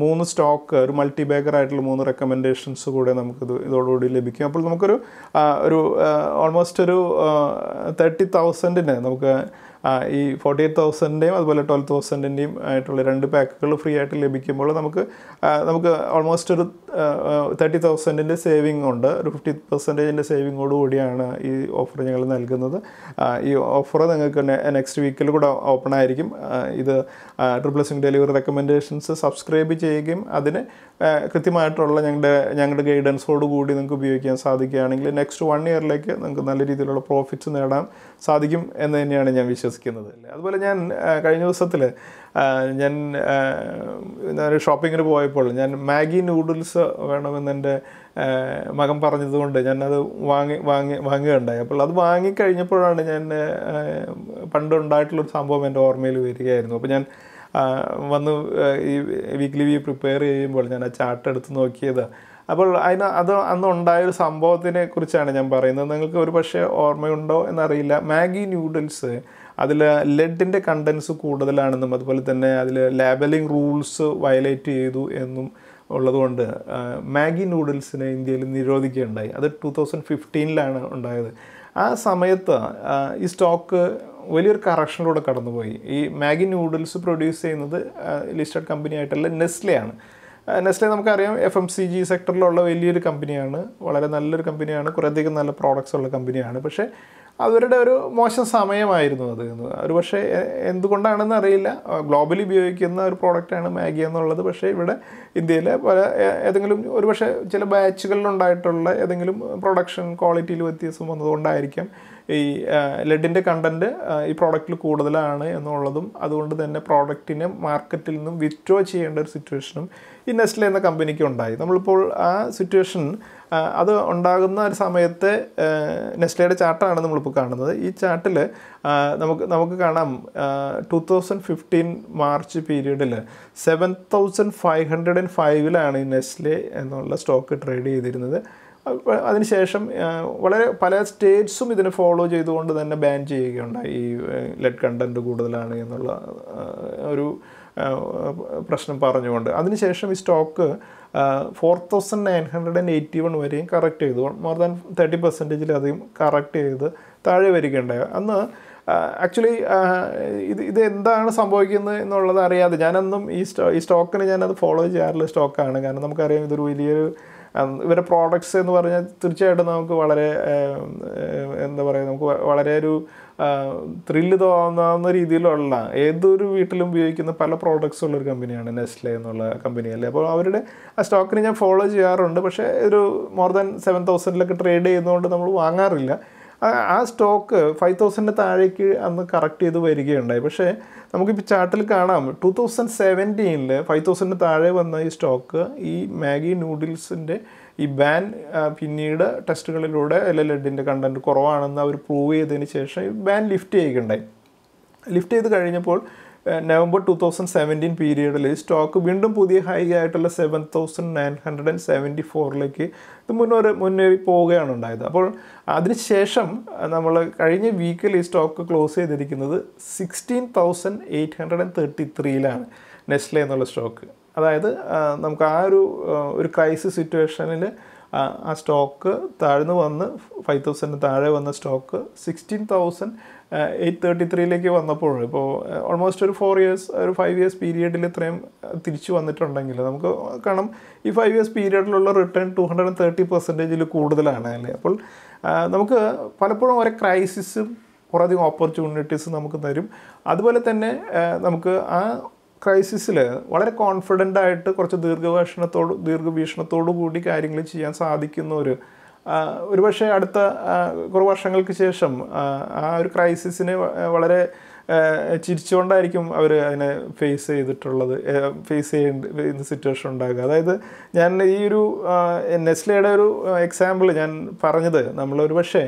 മൂന്ന് സ്റ്റോക്ക് ഒരു മൾട്ടി ബാഗർ ആയിട്ടുള്ള മൂന്ന് റെക്കമെൻഡേഷൻസ് കൂടെ നമുക്കിത് ഇതോടുകൂടി ലഭിക്കും അപ്പോൾ നമുക്കൊരു ഒരു ഓൾമോസ്റ്റ് ഒരു തേർട്ടി തൗസൻഡിന് നമുക്ക് ഈ ഫോർട്ടി എയ്റ്റ് തൗസൻഡിൻ്റെയും അതുപോലെ ട്വൽവ് തൗസൻഡിൻ്റെയും ആയിട്ടുള്ള രണ്ട് പാക്കുകൾ ഫ്രീ ആയിട്ട് ലഭിക്കുമ്പോൾ നമുക്ക് നമുക്ക് ഓൾമോസ്റ്റ് ഒരു തേർട്ടി തൗസൻഡിൻ്റെ സേവിങ് ഉണ്ട് ഒരു ഫിഫ്റ്റി പെർസെൻറ്റേജിൻ്റെ സേവിങ്ങോട് കൂടിയാണ് ഈ ഓഫർ ഞങ്ങൾ നൽകുന്നത് ഈ ഓഫർ നിങ്ങൾക്ക് നെക്സ്റ്റ് നെക്സ്റ്റ് വീക്കിൽ കൂടെ ഓപ്പൺ ആയിരിക്കും ഇത് triple swing delivery recommendations subscribe ചെയ്യുകയും അതിന് കൃത്യമായിട്ടുള്ള ഞങ്ങളുടെ ഞങ്ങളുടെ ഗൈഡൻസോട് കൂടി നിങ്ങൾക്ക് ഉപയോഗിക്കാൻ സാധിക്കുകയാണെങ്കിൽ നെക്സ്റ്റ് വൺ ഇയറിലേക്ക് നിങ്ങൾക്ക് നല്ല രീതിയിലുള്ള പ്രോഫിറ്റ്സ് നേടാൻ സാധിക്കും എന്ന് തന്നെയാണ് ഞാൻ വിശ്വസിക്കുന്നത് അതുപോലെ ഞാൻ കഴിഞ്ഞ ദിവസത്തിൽ ഞാൻ ഒരു ഷോപ്പിങ്ങിന് പോയപ്പോൾ ഞാൻ മാഗി നൂഡിൽസ് വേണമെന്ന് എൻ്റെ മകൻ പറഞ്ഞതുകൊണ്ട് ഞാനത് വാങ്ങി വാങ്ങി വാങ്ങുകയുണ്ടായി അപ്പോൾ അത് വാങ്ങിക്കഴിഞ്ഞപ്പോഴാണ് ഞാൻ പണ്ടുണ്ടായിട്ടുള്ളൊരു സംഭവം എൻ്റെ ഓർമ്മയിൽ വരികയായിരുന്നു അപ്പോൾ ഞാൻ വന്ന് ഈ വീക്ക്ലി വ്യൂ പ്രിപ്പയർ ചെയ്യുമ്പോൾ ഞാൻ ആ ചാർട്ട് എടുത്ത് നോക്കിയത് അപ്പോൾ അതിന് അത് അന്നുണ്ടായൊരു ഒരു സംഭവത്തിനെ കുറിച്ചാണ് ഞാൻ പറയുന്നത് നിങ്ങൾക്ക് ഒരു പക്ഷേ ഓർമ്മയുണ്ടോ എന്നറിയില്ല മാഗി ന്യൂഡിൽസ് അതിൽ ലെഡിൻ്റെ കണ്ടൻസ് കൂടുതലാണെന്നും അതുപോലെ തന്നെ അതിൽ ലേബലിംഗ് റൂൾസ് വയലേറ്റ് ചെയ്തു എന്നും ഉള്ളതുകൊണ്ട് മാഗി നൂഡിൽസിനെ ഇന്ത്യയിൽ നിരോധിക്കുകയുണ്ടായി അത് ടു തൗസൻഡ് ഫിഫ്റ്റീനിലാണ് ഉണ്ടായത് ആ സമയത്ത് ഈ സ്റ്റോക്ക് വലിയൊരു കറക്ഷനിലൂടെ കടന്നുപോയി ഈ മാഗി നൂഡിൽസ് പ്രൊഡ്യൂസ് ചെയ്യുന്നത് ലിസ്റ്റഡ് കമ്പനി ആയിട്ടുള്ള നെസ്ലെയാണ് നെസ്ലെ നമുക്കറിയാം എഫ് എം സി ജി സെക്ടറിലുള്ള വലിയൊരു കമ്പനിയാണ് വളരെ നല്ലൊരു കമ്പനിയാണ് കുറേയധികം നല്ല പ്രോഡക്റ്റ്സ് ഉള്ള കമ്പനിയാണ് പക്ഷേ അവരുടെ ഒരു മോശം സമയമായിരുന്നു അത് ഒരു പക്ഷേ എന്തുകൊണ്ടാണെന്ന് അറിയില്ല ഗ്ലോബലി ഉപയോഗിക്കുന്ന ഒരു പ്രോഡക്റ്റാണ് മാഗി എന്നുള്ളത് പക്ഷേ ഇവിടെ ഇന്ത്യയിലെ പല ഏതെങ്കിലും ഒരു പക്ഷേ ചില ബാച്ചുകളിലുണ്ടായിട്ടുള്ള ഏതെങ്കിലും പ്രൊഡക്ഷൻ ക്വാളിറ്റിയിൽ വ്യത്യാസം വന്നതുകൊണ്ടായിരിക്കാം ഈ ലെഡിൻ്റെ കണ്ടൻറ്റ് ഈ പ്രോഡക്റ്റിൽ കൂടുതലാണ് എന്നുള്ളതും അതുകൊണ്ട് തന്നെ പ്രോഡക്റ്റിനെ മാർക്കറ്റിൽ നിന്നും വിത്ഡ്രോ ചെയ്യേണ്ട ഒരു സിറ്റുവേഷനും ഈ നെസ്ലെ എന്ന കമ്പനിക്ക് ഉണ്ടായി നമ്മളിപ്പോൾ ആ സിറ്റുവേഷൻ അത് ഉണ്ടാകുന്ന ഒരു സമയത്തെ നെസ്ലയുടെ ചാർട്ടാണ് നമ്മളിപ്പോൾ കാണുന്നത് ഈ ചാർട്ടിൽ നമുക്ക് നമുക്ക് കാണാം ടു തൗസൻഡ് ഫിഫ്റ്റീൻ മാർച്ച് പീരീഡിൽ seven thousand five hundred and ഫൈവിലാണ് ഈ നെസ്ലെ എന്നുള്ള സ്റ്റോക്ക് ട്രേഡ് ചെയ്തിരുന്നത് അതിനുശേഷം വളരെ പല സ്റ്റേറ്റ്സും ഇതിനെ ഫോളോ ചെയ്തുകൊണ്ട് തന്നെ ബാൻ ചെയ്യുകയുണ്ടായി ഈ ലെഡ് കണ്ടൻറ്റ് കൂടുതലാണ് എന്നുള്ള ഒരു പ്രശ്നം പറഞ്ഞുകൊണ്ട് അതിനുശേഷം ഈ stock four thousand nine hundred and eighty one വരെയും കറക്റ്റ് ചെയ്തു മോർ ദാൻ തേർട്ടി പെർസെൻറ്റേജിലധികം കറക്റ്റ് ചെയ്ത് താഴെ വരികയുണ്ടായി അന്ന് ആക്ച്വലി ഇത് ഇത് എന്താണ് സംഭവിക്കുന്നത് എന്നുള്ളത് അറിയാതെ ഞാനെന്നും ഈ സ്റ്റോ ഈ സ്റ്റോക്കിന് ഞാനത് ഫോളോ ചെയ്യാറുള്ള സ്റ്റോക്കാണ് കാരണം നമുക്കറിയാം ഇതൊരു വലിയൊരു ഇവരുടെ പ്രോഡക്ട്സ് എന്ന് പറഞ്ഞാൽ തീർച്ചയായിട്ടും നമുക്ക് വളരെ എന്താ പറയുക നമുക്ക് വളരെ ഒരു ത്രില്ല് തോന്നാവുന്ന രീതിയിലുള്ള ഏതൊരു വീട്ടിലും ഉപയോഗിക്കുന്ന പല പ്രോഡക്റ്റ്സ് ഉള്ളൊരു കമ്പനിയാണ് നെസ്ലെ എന്നുള്ള കമ്പനി അല്ലേ അപ്പോൾ അവരുടെ ആ സ്റ്റോക്കിനെ ഞാൻ ഫോളോ ചെയ്യാറുണ്ട് പക്ഷേ ഒരു മോർ ദാൻ സെവൻ തൗസൻഡിലൊക്കെ ട്രേഡ് ചെയ്യുന്നതുകൊണ്ട് നമ്മൾ വാങ്ങാറില്ല ആ സ്റ്റോക്ക് ഫൈവ് തൗസൻഡിന് താഴേക്ക് അന്ന് കറക്റ്റ് ചെയ്ത് വരികയുണ്ടായി പക്ഷേ നമുക്കിപ്പോൾ ചാർട്ടിൽ കാണാം ടു തൗസൻഡ് സെവൻറ്റീനിൽ ഫൈവ് തൗസൻഡിന് താഴെ വന്ന ഈ സ്റ്റോക്ക് ഈ മാഗി നൂഡിൽസിൻ്റെ ഈ ബാൻ പിന്നീട് ടെസ്റ്റുകളിലൂടെ എൽ എൽ എഡിൻ്റെ കണ്ടൻറ്റ് കുറവാണെന്ന് അവർ പ്രൂവ് ചെയ്തതിന് ശേഷം ഈ ബാൻ ലിഫ്റ്റ് ചെയ്യുകയുണ്ടായി ലിഫ്റ്റ് ചെയ്ത് കഴിഞ്ഞപ്പോൾ നവംബർ ടു തൗസൻഡ് സെവൻറ്റീൻ പീരീഡിൽ സ്റ്റോക്ക് വീണ്ടും പുതിയ ഹൈ ആയിട്ടുള്ള seven thousand nine hundred and seventy ഫോറിലേക്ക് ഇത് മുന്നോട് മുന്നേറി പോവുകയാണ് ഉണ്ടായത് അപ്പോൾ അതിനുശേഷം നമ്മൾ കഴിഞ്ഞ വീക്കിൽ ഈ സ്റ്റോക്ക് ക്ലോസ് ചെയ്തിരിക്കുന്നത് sixteen thousand eight hundred and thirty ത്രീയിലാണ് നെസ്ലെ എന്നുള്ള സ്റ്റോക്ക് അതായത് നമുക്ക് ആ ഒരു ഒരു ക്രൈസിസ് സിറ്റുവേഷനിൽ ആ സ്റ്റോക്ക് താഴ്ന്നു വന്ന് ഫൈവ് തൗസൻഡിന് താഴെ വന്ന stock sixteen thousand eight thirty ത്രീയിലേക്ക് വന്നപ്പോൾ ഇപ്പോൾ ഓൾമോസ്റ്റ് ഒരു ഫോർ ഇയേഴ്സ് ഒരു ഫൈവ് ഇയേഴ്സ് പീരിയഡിൽ ഇത്രയും തിരിച്ചു വന്നിട്ടുണ്ടെങ്കിൽ നമുക്ക് കാരണം ഈ ഫൈവ് ഇയേഴ്സ് പീരിയഡിലുള്ള return two hundred and thirty പെർസെൻറ്റേജിൽ കൂടുതലാണ് അല്ലേ അപ്പോൾ നമുക്ക് പലപ്പോഴും ഓരോ ക്രൈസിസും കുറേയധികം ഓപ്പർച്യൂണിറ്റീസ് നമുക്ക് തരും അതുപോലെ തന്നെ നമുക്ക് ആ ക്രൈസിസിൽ വളരെ കോൺഫിഡൻ്റായിട്ട് ആയിട്ട് കുറച്ച് ദീർഘവീക്ഷണത്തോട് ദീർഘവീക്ഷണത്തോടു കൂടി കാര്യങ്ങൾ ചെയ്യാൻ സാധിക്കുന്ന ഒരു ഒരുപക്ഷെ അടുത്ത കുറെ വർഷങ്ങൾക്ക് ശേഷം ആ ഒരു ക്രൈസിസിനെ വളരെ ചിരിച്ചുകൊണ്ടായിരിക്കും അവർ അതിനെ ഫേസ് ചെയ്തിട്ടുള്ളത് ഫേസ് ചെയ്യേണ്ട സിറ്റുവേഷൻ ഉണ്ടാകുക അതായത് ഞാൻ ഈ ഒരു നെസ്ലയുടെ ഒരു എക്സാമ്പിൾ ഞാൻ പറഞ്ഞത് നമ്മളൊരു പക്ഷേ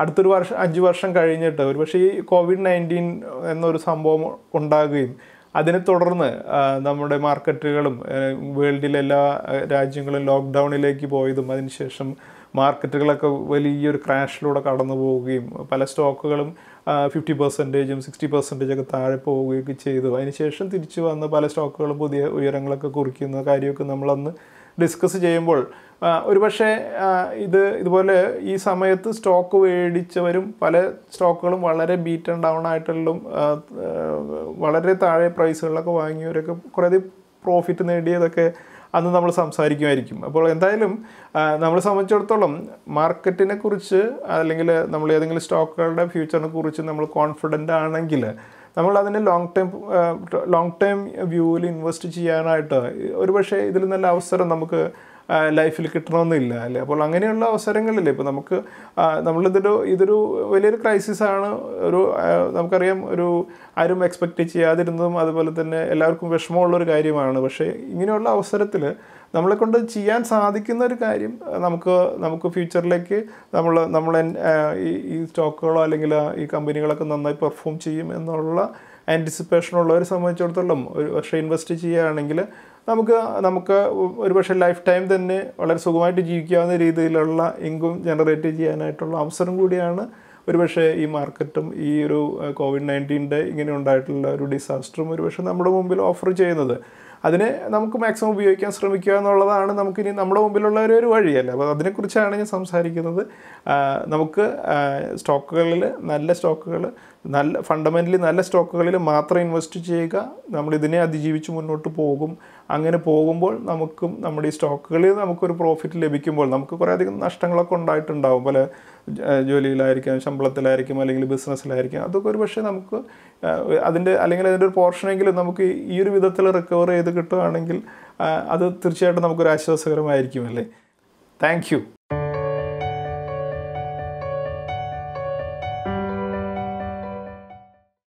അടുത്തൊരു വർഷം അഞ്ച് വർഷം കഴിഞ്ഞിട്ട് ഒരു പക്ഷേ ഈ കോവിഡ് നയൻറ്റീൻ എന്നൊരു സംഭവം ഉണ്ടാകുകയും അതിനെ തുടർന്ന് നമ്മുടെ മാർക്കറ്റുകളും വേൾഡിലെ എല്ലാ രാജ്യങ്ങളും ലോക്ക്ഡൗണിലേക്ക് പോയതും അതിനുശേഷം മാർക്കറ്റുകളൊക്കെ വലിയൊരു ക്രാഷിലൂടെ കടന്നു പോവുകയും പല സ്റ്റോക്കുകളും ഫിഫ്റ്റി പെർസെൻറ്റേജും സിക്സ്റ്റി പെർസെൻറ്റേജൊക്കെ താഴെ പോവുകയൊക്കെ ചെയ്തു അതിനുശേഷം തിരിച്ചു വന്ന് പല സ്റ്റോക്കുകളും പുതിയ ഉയരങ്ങളൊക്കെ കുറിക്കുന്ന കാര്യമൊക്കെ നമ്മളന്ന് ഡിസ്കസ് ചെയ്യുമ്പോൾ ഒരുപക്ഷെ ഇത് ഇതുപോലെ ഈ സമയത്ത് സ്റ്റോക്ക് മേടിച്ചവരും പല സ്റ്റോക്കുകളും വളരെ ബീറ്റ് ആൻഡ് ഡൗൺ ആയിട്ടുള്ള വളരെ താഴെ പ്രൈസുകളിലൊക്കെ വാങ്ങിയവരൊക്കെ കുറേ പ്രോഫിറ്റ് നേടിയതൊക്കെ അന്ന് നമ്മൾ സംസാരിക്കുമായിരിക്കും അപ്പോൾ എന്തായാലും നമ്മളെ സംബന്ധിച്ചിടത്തോളം മാർക്കറ്റിനെ കുറിച്ച് അല്ലെങ്കിൽ നമ്മൾ ഏതെങ്കിലും സ്റ്റോക്കുകളുടെ ഫ്യൂച്ചറിനെ കുറിച്ച് നമ്മൾ കോൺഫിഡൻ്റ് ആണെങ്കിൽ നമ്മൾ അതിന് ലോങ് ടൈം ലോങ് ടൈം വ്യൂവിൽ ഇൻവെസ്റ്റ് ചെയ്യാനായിട്ട് ഒരുപക്ഷെ ഇതിൽ നല്ല അവസരം നമുക്ക് ലൈഫിൽ കിട്ടണമെന്നില്ല അല്ലേ അപ്പോൾ അങ്ങനെയുള്ള അവസരങ്ങളില്ല ഇപ്പോൾ നമുക്ക് നമ്മളിതൊരു ഇതൊരു വലിയൊരു ക്രൈസിസ് ആണ് ഒരു നമുക്കറിയാം ഒരു ആരും എക്സ്പെക്റ്റ് ചെയ്യാതിരുന്നതും അതുപോലെ തന്നെ എല്ലാവർക്കും വിഷമമുള്ളൊരു കാര്യമാണ് പക്ഷേ ഇങ്ങനെയുള്ള അവസരത്തിൽ നമ്മളെ കൊണ്ട് ചെയ്യാൻ സാധിക്കുന്ന ഒരു കാര്യം നമുക്ക് നമുക്ക് ഫ്യൂച്ചറിലേക്ക് നമ്മൾ നമ്മൾ ഈ സ്റ്റോക്കുകളോ അല്ലെങ്കിൽ ഈ കമ്പനികളൊക്കെ നന്നായി പെർഫോം ചെയ്യും എന്നുള്ള ആൻറ്റിസിപ്പേഷനുള്ളവരെ സംബന്ധിച്ചിടത്തോളം ഒരു പക്ഷേ ഇൻവെസ്റ്റ് ചെയ്യുകയാണെങ്കിൽ നമുക്ക് നമുക്ക് ഒരുപക്ഷെ ലൈഫ് ടൈം തന്നെ വളരെ സുഖമായിട്ട് ജീവിക്കാവുന്ന രീതിയിലുള്ള ഇൻകം ജനറേറ്റ് ചെയ്യാനായിട്ടുള്ള അവസരം കൂടിയാണ് ഒരുപക്ഷെ ഈ മാർക്കറ്റും ഈ ഒരു കോവിഡ് നയൻറ്റീൻ്റെ ഇങ്ങനെ ഉണ്ടായിട്ടുള്ള ഒരു ഡിസാസ്റ്ററും ഒരുപക്ഷെ നമ്മുടെ മുമ്പിൽ ഓഫർ ചെയ്യുന്നത് അതിനെ നമുക്ക് മാക്സിമം ഉപയോഗിക്കാൻ ശ്രമിക്കുക എന്നുള്ളതാണ് നമുക്കിനി നമ്മുടെ മുമ്പിലുള്ള ഒരു ഒരു വഴിയല്ല അപ്പോൾ അതിനെക്കുറിച്ചാണ് ഞാൻ സംസാരിക്കുന്നത് നമുക്ക് സ്റ്റോക്കുകളിൽ നല്ല സ്റ്റോക്കുകൾ നല്ല ഫണ്ടമെൻ്റലി നല്ല സ്റ്റോക്കുകളിൽ മാത്രം ഇൻവെസ്റ്റ് ചെയ്യുക നമ്മൾ ഇതിനെ അതിജീവിച്ച് മുന്നോട്ട് പോകും അങ്ങനെ പോകുമ്പോൾ നമുക്കും നമ്മുടെ ഈ സ്റ്റോക്കുകളിൽ നമുക്കൊരു പ്രോഫിറ്റ് ലഭിക്കുമ്പോൾ നമുക്ക് കുറേ അധികം നഷ്ടങ്ങളൊക്കെ ഉണ്ടായിട്ടുണ്ടാവും പല ജോലിയിലായിരിക്കാം ശമ്പളത്തിലായിരിക്കും അല്ലെങ്കിൽ ബിസിനസ്സിലായിരിക്കും അതൊക്കെ ഒരു പക്ഷേ നമുക്ക് അതിൻ്റെ അല്ലെങ്കിൽ അതിൻ്റെ ഒരു പോർഷനെങ്കിലും നമുക്ക് ഈ ഒരു വിധത്തിൽ റിക്കവർ ചെയ്ത് കിട്ടുകയാണെങ്കിൽ അത് തീർച്ചയായിട്ടും നമുക്കൊരു ആശ്വാസകരമായിരിക്കും അല്ലേ താങ്ക്